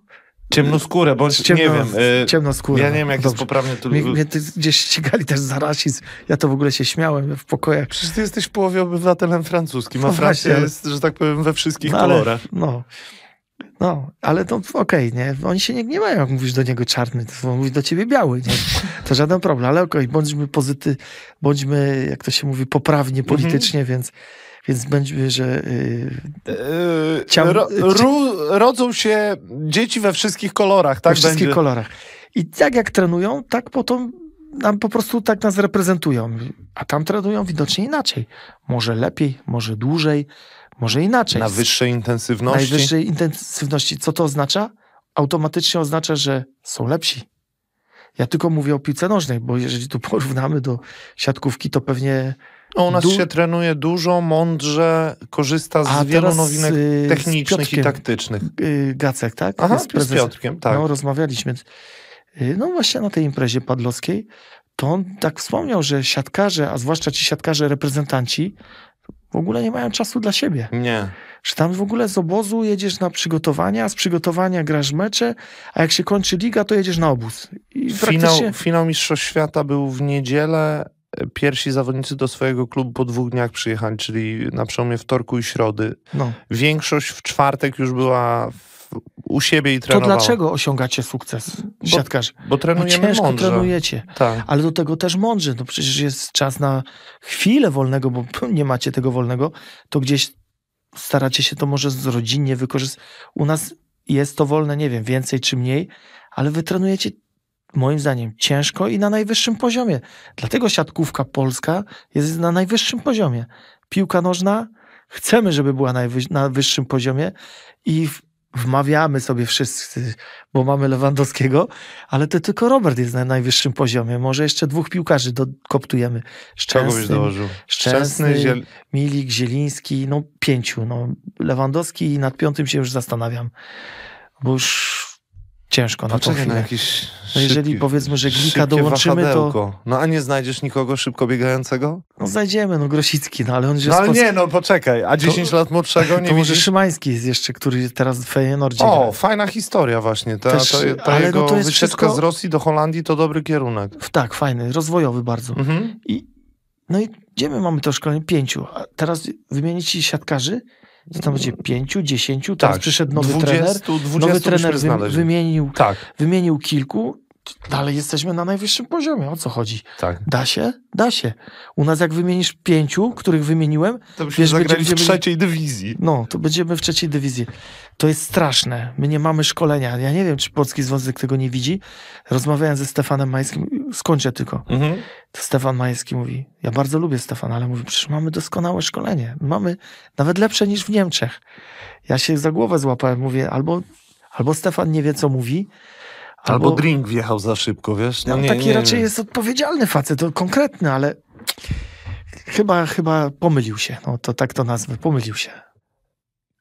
Speaker 1: Ciemnoskórę, bądź ciemno, nie wiem. Y, ciemnoskórę. Ja nie no. wiem, jak Dobrze. jest poprawnie Tu... mnie, mnie
Speaker 2: gdzieś ścigali też za rasizm. Ja to w ogóle się śmiałem w pokojach. Przecież
Speaker 1: ty jesteś w połowie obywatelem francuskim, a no Francja jest, że tak powiem, we wszystkich no, kolorach.
Speaker 2: Ale, no. No, ale to okej, okay, nie? Oni się nie gniewają, jak mówisz do niego czarny, to mówisz do ciebie biały, nie? To żaden problem, ale okej, okay, bądźmy pozyty, bądźmy, jak to się mówi, poprawnie mhm. politycznie, więc więc będzie, że. Yy, ciał... Ro, y, ro,
Speaker 1: rodzą się dzieci we wszystkich kolorach, tak? We będzie. wszystkich kolorach.
Speaker 2: I tak jak trenują, tak potem nam po prostu tak nas reprezentują. A tam trenują widocznie inaczej. Może lepiej, może dłużej, może inaczej. Na wyższej
Speaker 1: intensywności? Najwyższej
Speaker 2: intensywności. Co to oznacza? Automatycznie oznacza, że są lepsi. Ja tylko mówię o piłce nożnej, bo jeżeli tu porównamy do siatkówki, to pewnie. No, u nas się
Speaker 1: trenuje dużo, mądrze, korzysta z A wielu nowinek y, technicznych Piotrkiem, i taktycznych.
Speaker 2: Y, Gacek, tak? Aha, z, z Piotrkiem, tak. No, rozmawialiśmy. Y, no właśnie na tej imprezie padlowskiej to on tak wspomniał, że siatkarze, a zwłaszcza ci siatkarze reprezentanci, ogóle nie mają czasu dla siebie. Nie. Że tam w ogóle z obozu jedziesz na przygotowania, z przygotowania grasz mecze, a jak się kończy liga, to jedziesz na obóz.
Speaker 1: I finał, praktycznie... finał Mistrzostw Świata był w niedzielę. Pierwsi zawodnicy do swojego klubu po dwóch dniach przyjechali, czyli na przełomie wtorku i środy. No. Większość w czwartek już była w u siebie i trenowała. To dlaczego
Speaker 2: osiągacie sukces siatkarze? Bo, bo trenujemy bo no ciężko mądrze. trenujecie, tak. ale do tego też mądrze. No przecież jest czas na chwilę wolnego, bo nie macie tego wolnego, to gdzieś staracie się to może z rodzinnie wykorzystać. U nas jest to wolne, nie wiem, więcej czy mniej, ale wy trenujecie moim zdaniem ciężko i na najwyższym poziomie. Dlatego siatkówka polska jest na najwyższym poziomie. Piłka nożna chcemy, żeby była na, na wyższym poziomie i w wmawiamy sobie wszyscy, bo mamy Lewandowskiego, ale to tylko Robert jest na najwyższym poziomie. Może jeszcze dwóch piłkarzy dokoptujemy. Szczęsny, Szczęsny Ziel... Milik, Zieliński, no pięciu. No. Lewandowski nad piątym się już zastanawiam, bo już ciężko Poczekaj, na tą chwilę. jakiś no jeżeli powiedzmy, że Glika dołączymy, wahadełko. to...
Speaker 1: No a nie znajdziesz nikogo szybko biegającego? No
Speaker 2: znajdziemy, no Grosicki, no ale on... No ale nie,
Speaker 1: no poczekaj, a 10 to, lat młodszego nie To widzisz? może
Speaker 2: Szymański jest jeszcze, który teraz w Feyenoordzie O, gra.
Speaker 1: fajna historia właśnie, ta, Też, ta, ta jego no wycieczka wszystko... z Rosji do Holandii to dobry kierunek.
Speaker 2: Tak, fajny, rozwojowy bardzo. Mhm. I, no i gdzie my mamy to szkolenie? Pięciu. A teraz wymienić ci siatkarzy? co tam będzie, pięciu, dziesięciu, teraz tak, przyszedł nowy 20, trener, 20 nowy trener wymienił, tak. wymienił kilku dalej jesteśmy na najwyższym poziomie. O co chodzi? Tak. Da się? Da się. U nas jak wymienisz pięciu, których wymieniłem... To byśmy wiesz, zagrali będziemy, w trzeciej dywizji. No, to będziemy w trzeciej dywizji. To jest straszne. My nie mamy szkolenia. Ja nie wiem, czy Polski Związek tego nie widzi. Rozmawiałem ze Stefanem Majskim, skończę tylko. Mhm. To Stefan Majski mówi, ja bardzo lubię Stefana, ale mówi, przecież mamy doskonałe szkolenie. Mamy nawet lepsze niż w Niemczech. Ja się za głowę złapałem, mówię, albo, albo Stefan nie wie, co mówi, Albo, albo drink
Speaker 1: wjechał za szybko, wiesz? No, nie, taki nie, raczej nie. jest
Speaker 2: odpowiedzialny facet, to konkretny, ale chyba, chyba pomylił się. No to tak to nazwę, pomylił się.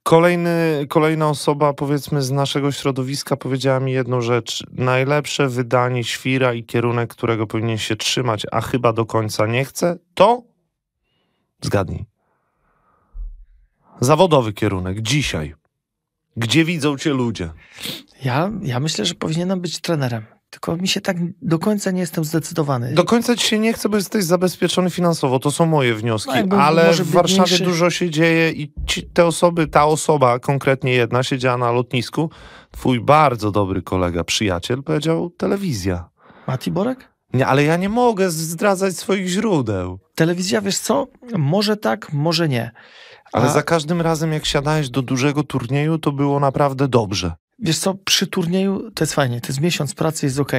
Speaker 1: Kolejny, kolejna osoba, powiedzmy, z naszego środowiska powiedziała mi jedną rzecz. Najlepsze wydanie świra i kierunek, którego powinien się trzymać, a chyba do końca nie chce, to zgadnij. Zawodowy kierunek dzisiaj. Gdzie widzą cię ludzie?
Speaker 2: Ja, ja myślę, że powinienem być trenerem. Tylko mi się tak do końca nie jestem zdecydowany.
Speaker 1: Do końca ci się nie chce, bo jesteś zabezpieczony finansowo. To są moje wnioski. No, ale w Warszawie dużo się dzieje i ci, te osoby, ta osoba konkretnie jedna siedziała na lotnisku. Twój bardzo dobry kolega, przyjaciel powiedział telewizja. Mati Borek? Nie, ale ja nie mogę zdradzać swoich źródeł. Telewizja, wiesz co? Może tak, może nie. A... Ale za każdym razem, jak siadałeś do dużego turnieju, to było naprawdę dobrze.
Speaker 2: Wiesz co, przy turnieju to jest fajnie, to jest miesiąc pracy, jest ok,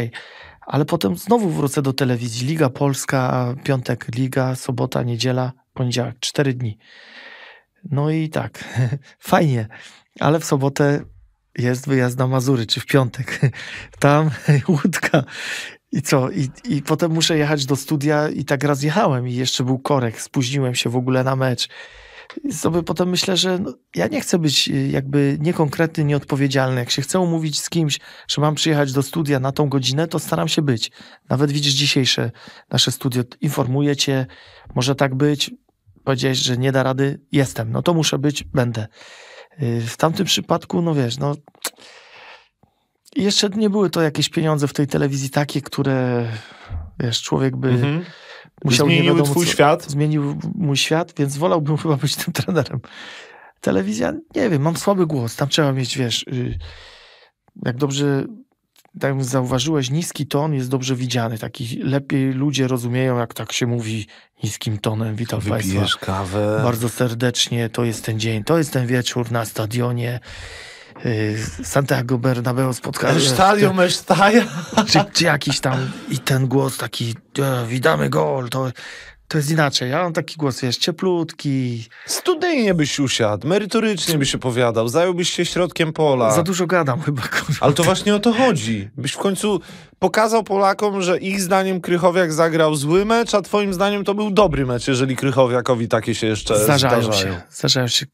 Speaker 2: Ale potem znowu wrócę do telewizji. Liga Polska, piątek liga, sobota, niedziela, poniedziałek, cztery dni. No i tak, fajnie, ale w sobotę jest wyjazd na Mazury, czy w piątek. Tam łódka i co? I, I potem muszę jechać do studia i tak raz jechałem i jeszcze był korek, spóźniłem się w ogóle na mecz. I sobie potem myślę, że no, ja nie chcę być y, jakby niekonkretny, nieodpowiedzialny. Jak się chcę umówić z kimś, że mam przyjechać do studia na tą godzinę, to staram się być. Nawet widzisz dzisiejsze nasze studio, informuję cię, może tak być, powiedziałeś, że nie da rady, jestem. No to muszę być, będę. Y, w tamtym przypadku, no wiesz, no i jeszcze nie były to jakieś pieniądze w tej telewizji takie, które wiesz, człowiek by mhm. musiał nie wiadomo, twój co, świat. Zmienił mój świat, więc wolałbym chyba być tym trenerem. Telewizja, nie wiem, mam słaby głos, tam trzeba mieć, wiesz, y, jak dobrze tak zauważyłeś, niski ton jest dobrze widziany. Taki lepiej ludzie rozumieją, jak tak się mówi niskim tonem. Witam Państwa. kawę. Bardzo serdecznie. To jest ten dzień, to jest ten wieczór na stadionie. Y, Santiago Bernabeu spotkali. Estadio
Speaker 1: Mestalla.
Speaker 2: Czy, czy jakiś tam i ten głos taki,
Speaker 1: e, widamy gol, to, to jest inaczej. Ja mam taki głos, wiesz, cieplutki. Studyjnie byś usiadł, merytorycznie byś się powiadał, zająłbyś się środkiem pola. Za dużo gadam chyba. Ale to właśnie o to chodzi. Byś w końcu pokazał Polakom, że ich zdaniem Krychowiak zagrał zły mecz, a twoim zdaniem to był dobry mecz, jeżeli Krychowiakowi takie się jeszcze zdarzają. Zdarzają się.
Speaker 2: Zdarzają się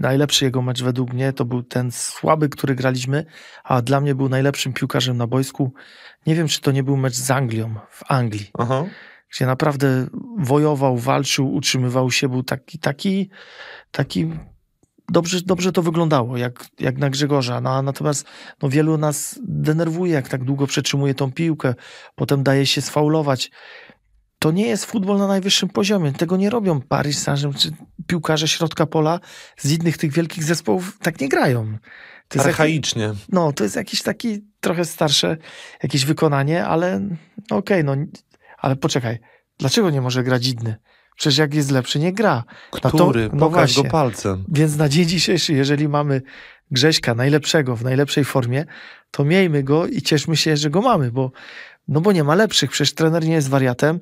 Speaker 2: najlepszy jego mecz według mnie to był ten słaby, który graliśmy, a dla mnie był najlepszym piłkarzem na boisku. Nie wiem, czy to nie był mecz z Anglią, w Anglii, Aha. gdzie naprawdę wojował, walczył, utrzymywał się, był taki, taki, taki dobrze, dobrze to wyglądało, jak, jak na Grzegorza. No, natomiast no, wielu nas denerwuje, jak tak długo przetrzymuje tą piłkę, potem daje się sfaulować to nie jest futbol na najwyższym poziomie. Tego nie robią Paris Saint-Germain czy piłkarze środka pola z innych tych wielkich zespołów. Tak nie grają. To Archaicznie. Jakiś, no, to jest jakiś taki trochę starsze jakieś wykonanie, ale no okej, okay, no ale poczekaj. Dlaczego nie może grać inny? Przecież jak jest lepszy, nie gra. No Który? Na to, no właśnie. go palcem. Więc na dzień dzisiejszy, jeżeli mamy Grześka najlepszego, w najlepszej formie, to miejmy go i cieszmy się, że go mamy, bo, no bo nie ma lepszych, przecież trener nie jest wariatem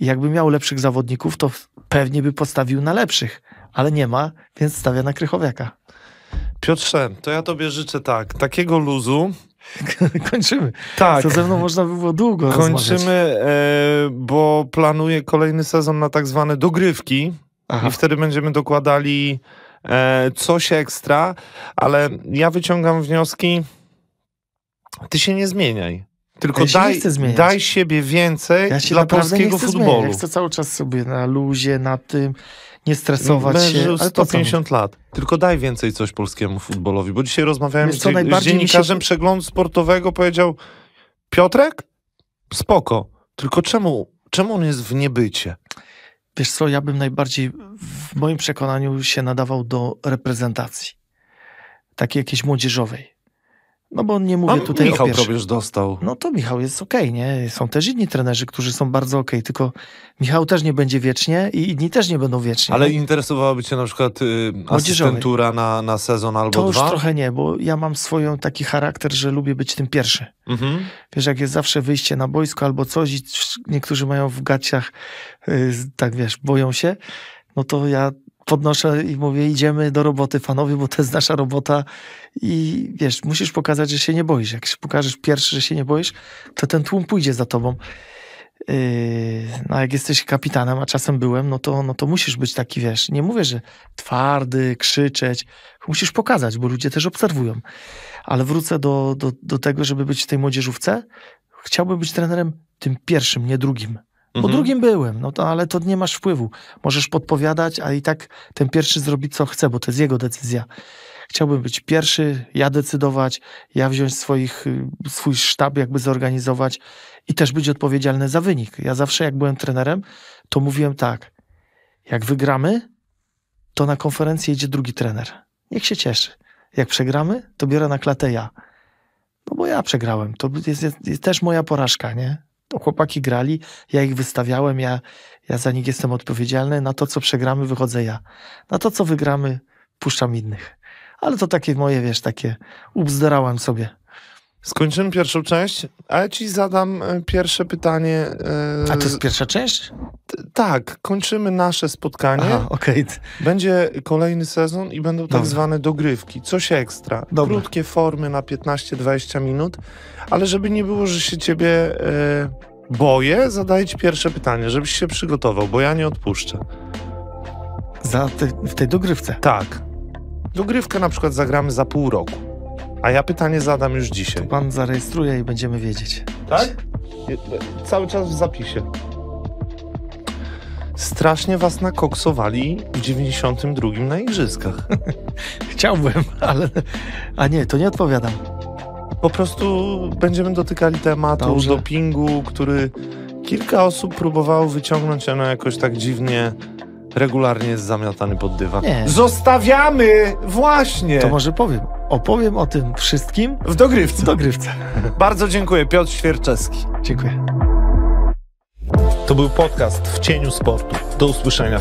Speaker 2: i jakby miał lepszych zawodników, to pewnie by postawił na lepszych, ale nie ma, więc stawia na Krychowiaka.
Speaker 1: Piotrze, to ja tobie życzę tak, takiego luzu, Kończymy. Tak. To ze mną można by było
Speaker 2: długo Kończymy,
Speaker 1: e, bo planuję kolejny sezon na tak zwane dogrywki Aha. i wtedy będziemy dokładali e, coś ekstra, ale ja wyciągam wnioski, ty się nie zmieniaj. Tylko ja daj, daj siebie więcej ja dla polskiego futbolu. Zmieniać. Ja chcę
Speaker 2: cały czas sobie na luzie, na tym, nie stresować Mężu się. Ale 150
Speaker 1: to lat. Tylko daj więcej coś polskiemu futbolowi, bo dzisiaj rozmawiałem z, co, z dziennikarzem się... przeglądu sportowego, powiedział Piotrek, spoko, tylko czemu, czemu on jest w niebycie? Wiesz co, ja bym najbardziej w moim
Speaker 2: przekonaniu się nadawał do reprezentacji. Takiej jakiejś młodzieżowej no bo nie mówię A, tutaj Michał o Michał Probierz dostał. No to Michał jest okej, okay, nie? Są też inni trenerzy, którzy są bardzo okej, okay, tylko Michał też nie będzie wiecznie i inni też nie będą wiecznie. Ale
Speaker 1: interesowałaby cię na przykład y, asystentura na, na sezon albo to dwa? To już trochę nie,
Speaker 2: bo ja mam swój taki charakter, że lubię być tym pierwszy. Mhm. Wiesz, jak jest zawsze wyjście na boisko albo coś niektórzy mają w gaciach, y, tak wiesz, boją się, no to ja podnoszę i mówię, idziemy do roboty, fanowie, bo to jest nasza robota i wiesz, musisz pokazać, że się nie boisz. Jak się pokażesz pierwszy, że się nie boisz, to ten tłum pójdzie za tobą. Yy, no jak jesteś kapitanem, a czasem byłem, no to, no to musisz być taki, wiesz, nie mówię, że twardy, krzyczeć, musisz pokazać, bo ludzie też obserwują. Ale wrócę do, do, do tego, żeby być w tej młodzieżówce. Chciałbym być trenerem tym pierwszym, nie drugim. Po mhm. drugim byłem, no to, ale to nie masz wpływu. Możesz podpowiadać, a i tak ten pierwszy zrobi co chce, bo to jest jego decyzja. Chciałbym być pierwszy, ja decydować, ja wziąć swoich, y, swój sztab, jakby zorganizować i też być odpowiedzialny za wynik. Ja zawsze, jak byłem trenerem, to mówiłem tak: jak wygramy, to na konferencję idzie drugi trener. Niech się cieszy. Jak przegramy, to biorę na klatę ja. No bo ja przegrałem. To jest, jest, jest też moja porażka, nie? chłopaki grali, ja ich wystawiałem, ja, ja za nich jestem odpowiedzialny. Na to, co przegramy, wychodzę ja. Na to, co wygramy, puszczam innych. Ale to takie moje, wiesz, takie ubzdrałem
Speaker 1: sobie. Skończymy pierwszą część, ale ci zadam e, pierwsze pytanie. E, a to jest pierwsza część? tak, kończymy nasze spotkanie. Aha, okay. Będzie kolejny sezon i będą tak Dobra. tak zwane dogrywki, coś ekstra. Dobra. Krótkie formy na 15-20 minut, ale żeby nie było, że się ciebie e, boję, zadaję ci pierwsze pytanie, żebyś się przygotował, bo ja nie odpuszczę. Za te, w tej dogrywce? Tak. Dogrywkę na przykład zagramy za pół roku. A ja pytanie zadam już dzisiaj. To pan zarejestruje i będziemy wiedzieć. Tak? Cały czas w zapisie. Strasznie was nakoksowali w 92 na igrzyskach. Chciałbym, ale... A nie, to nie odpowiadam. Po prostu będziemy dotykali tematu Dobrze. dopingu, który kilka osób próbowało wyciągnąć, a no jakoś tak dziwnie regularnie jest zamiatany pod dywan. Nie. Zostawiamy! Właśnie! To może powiem. Opowiem o tym wszystkim w dogrywce. W dogrywce. Bardzo dziękuję, Piotr Świerczewski. Dziękuję. To był podcast w cieniu sportu. Do usłyszenia.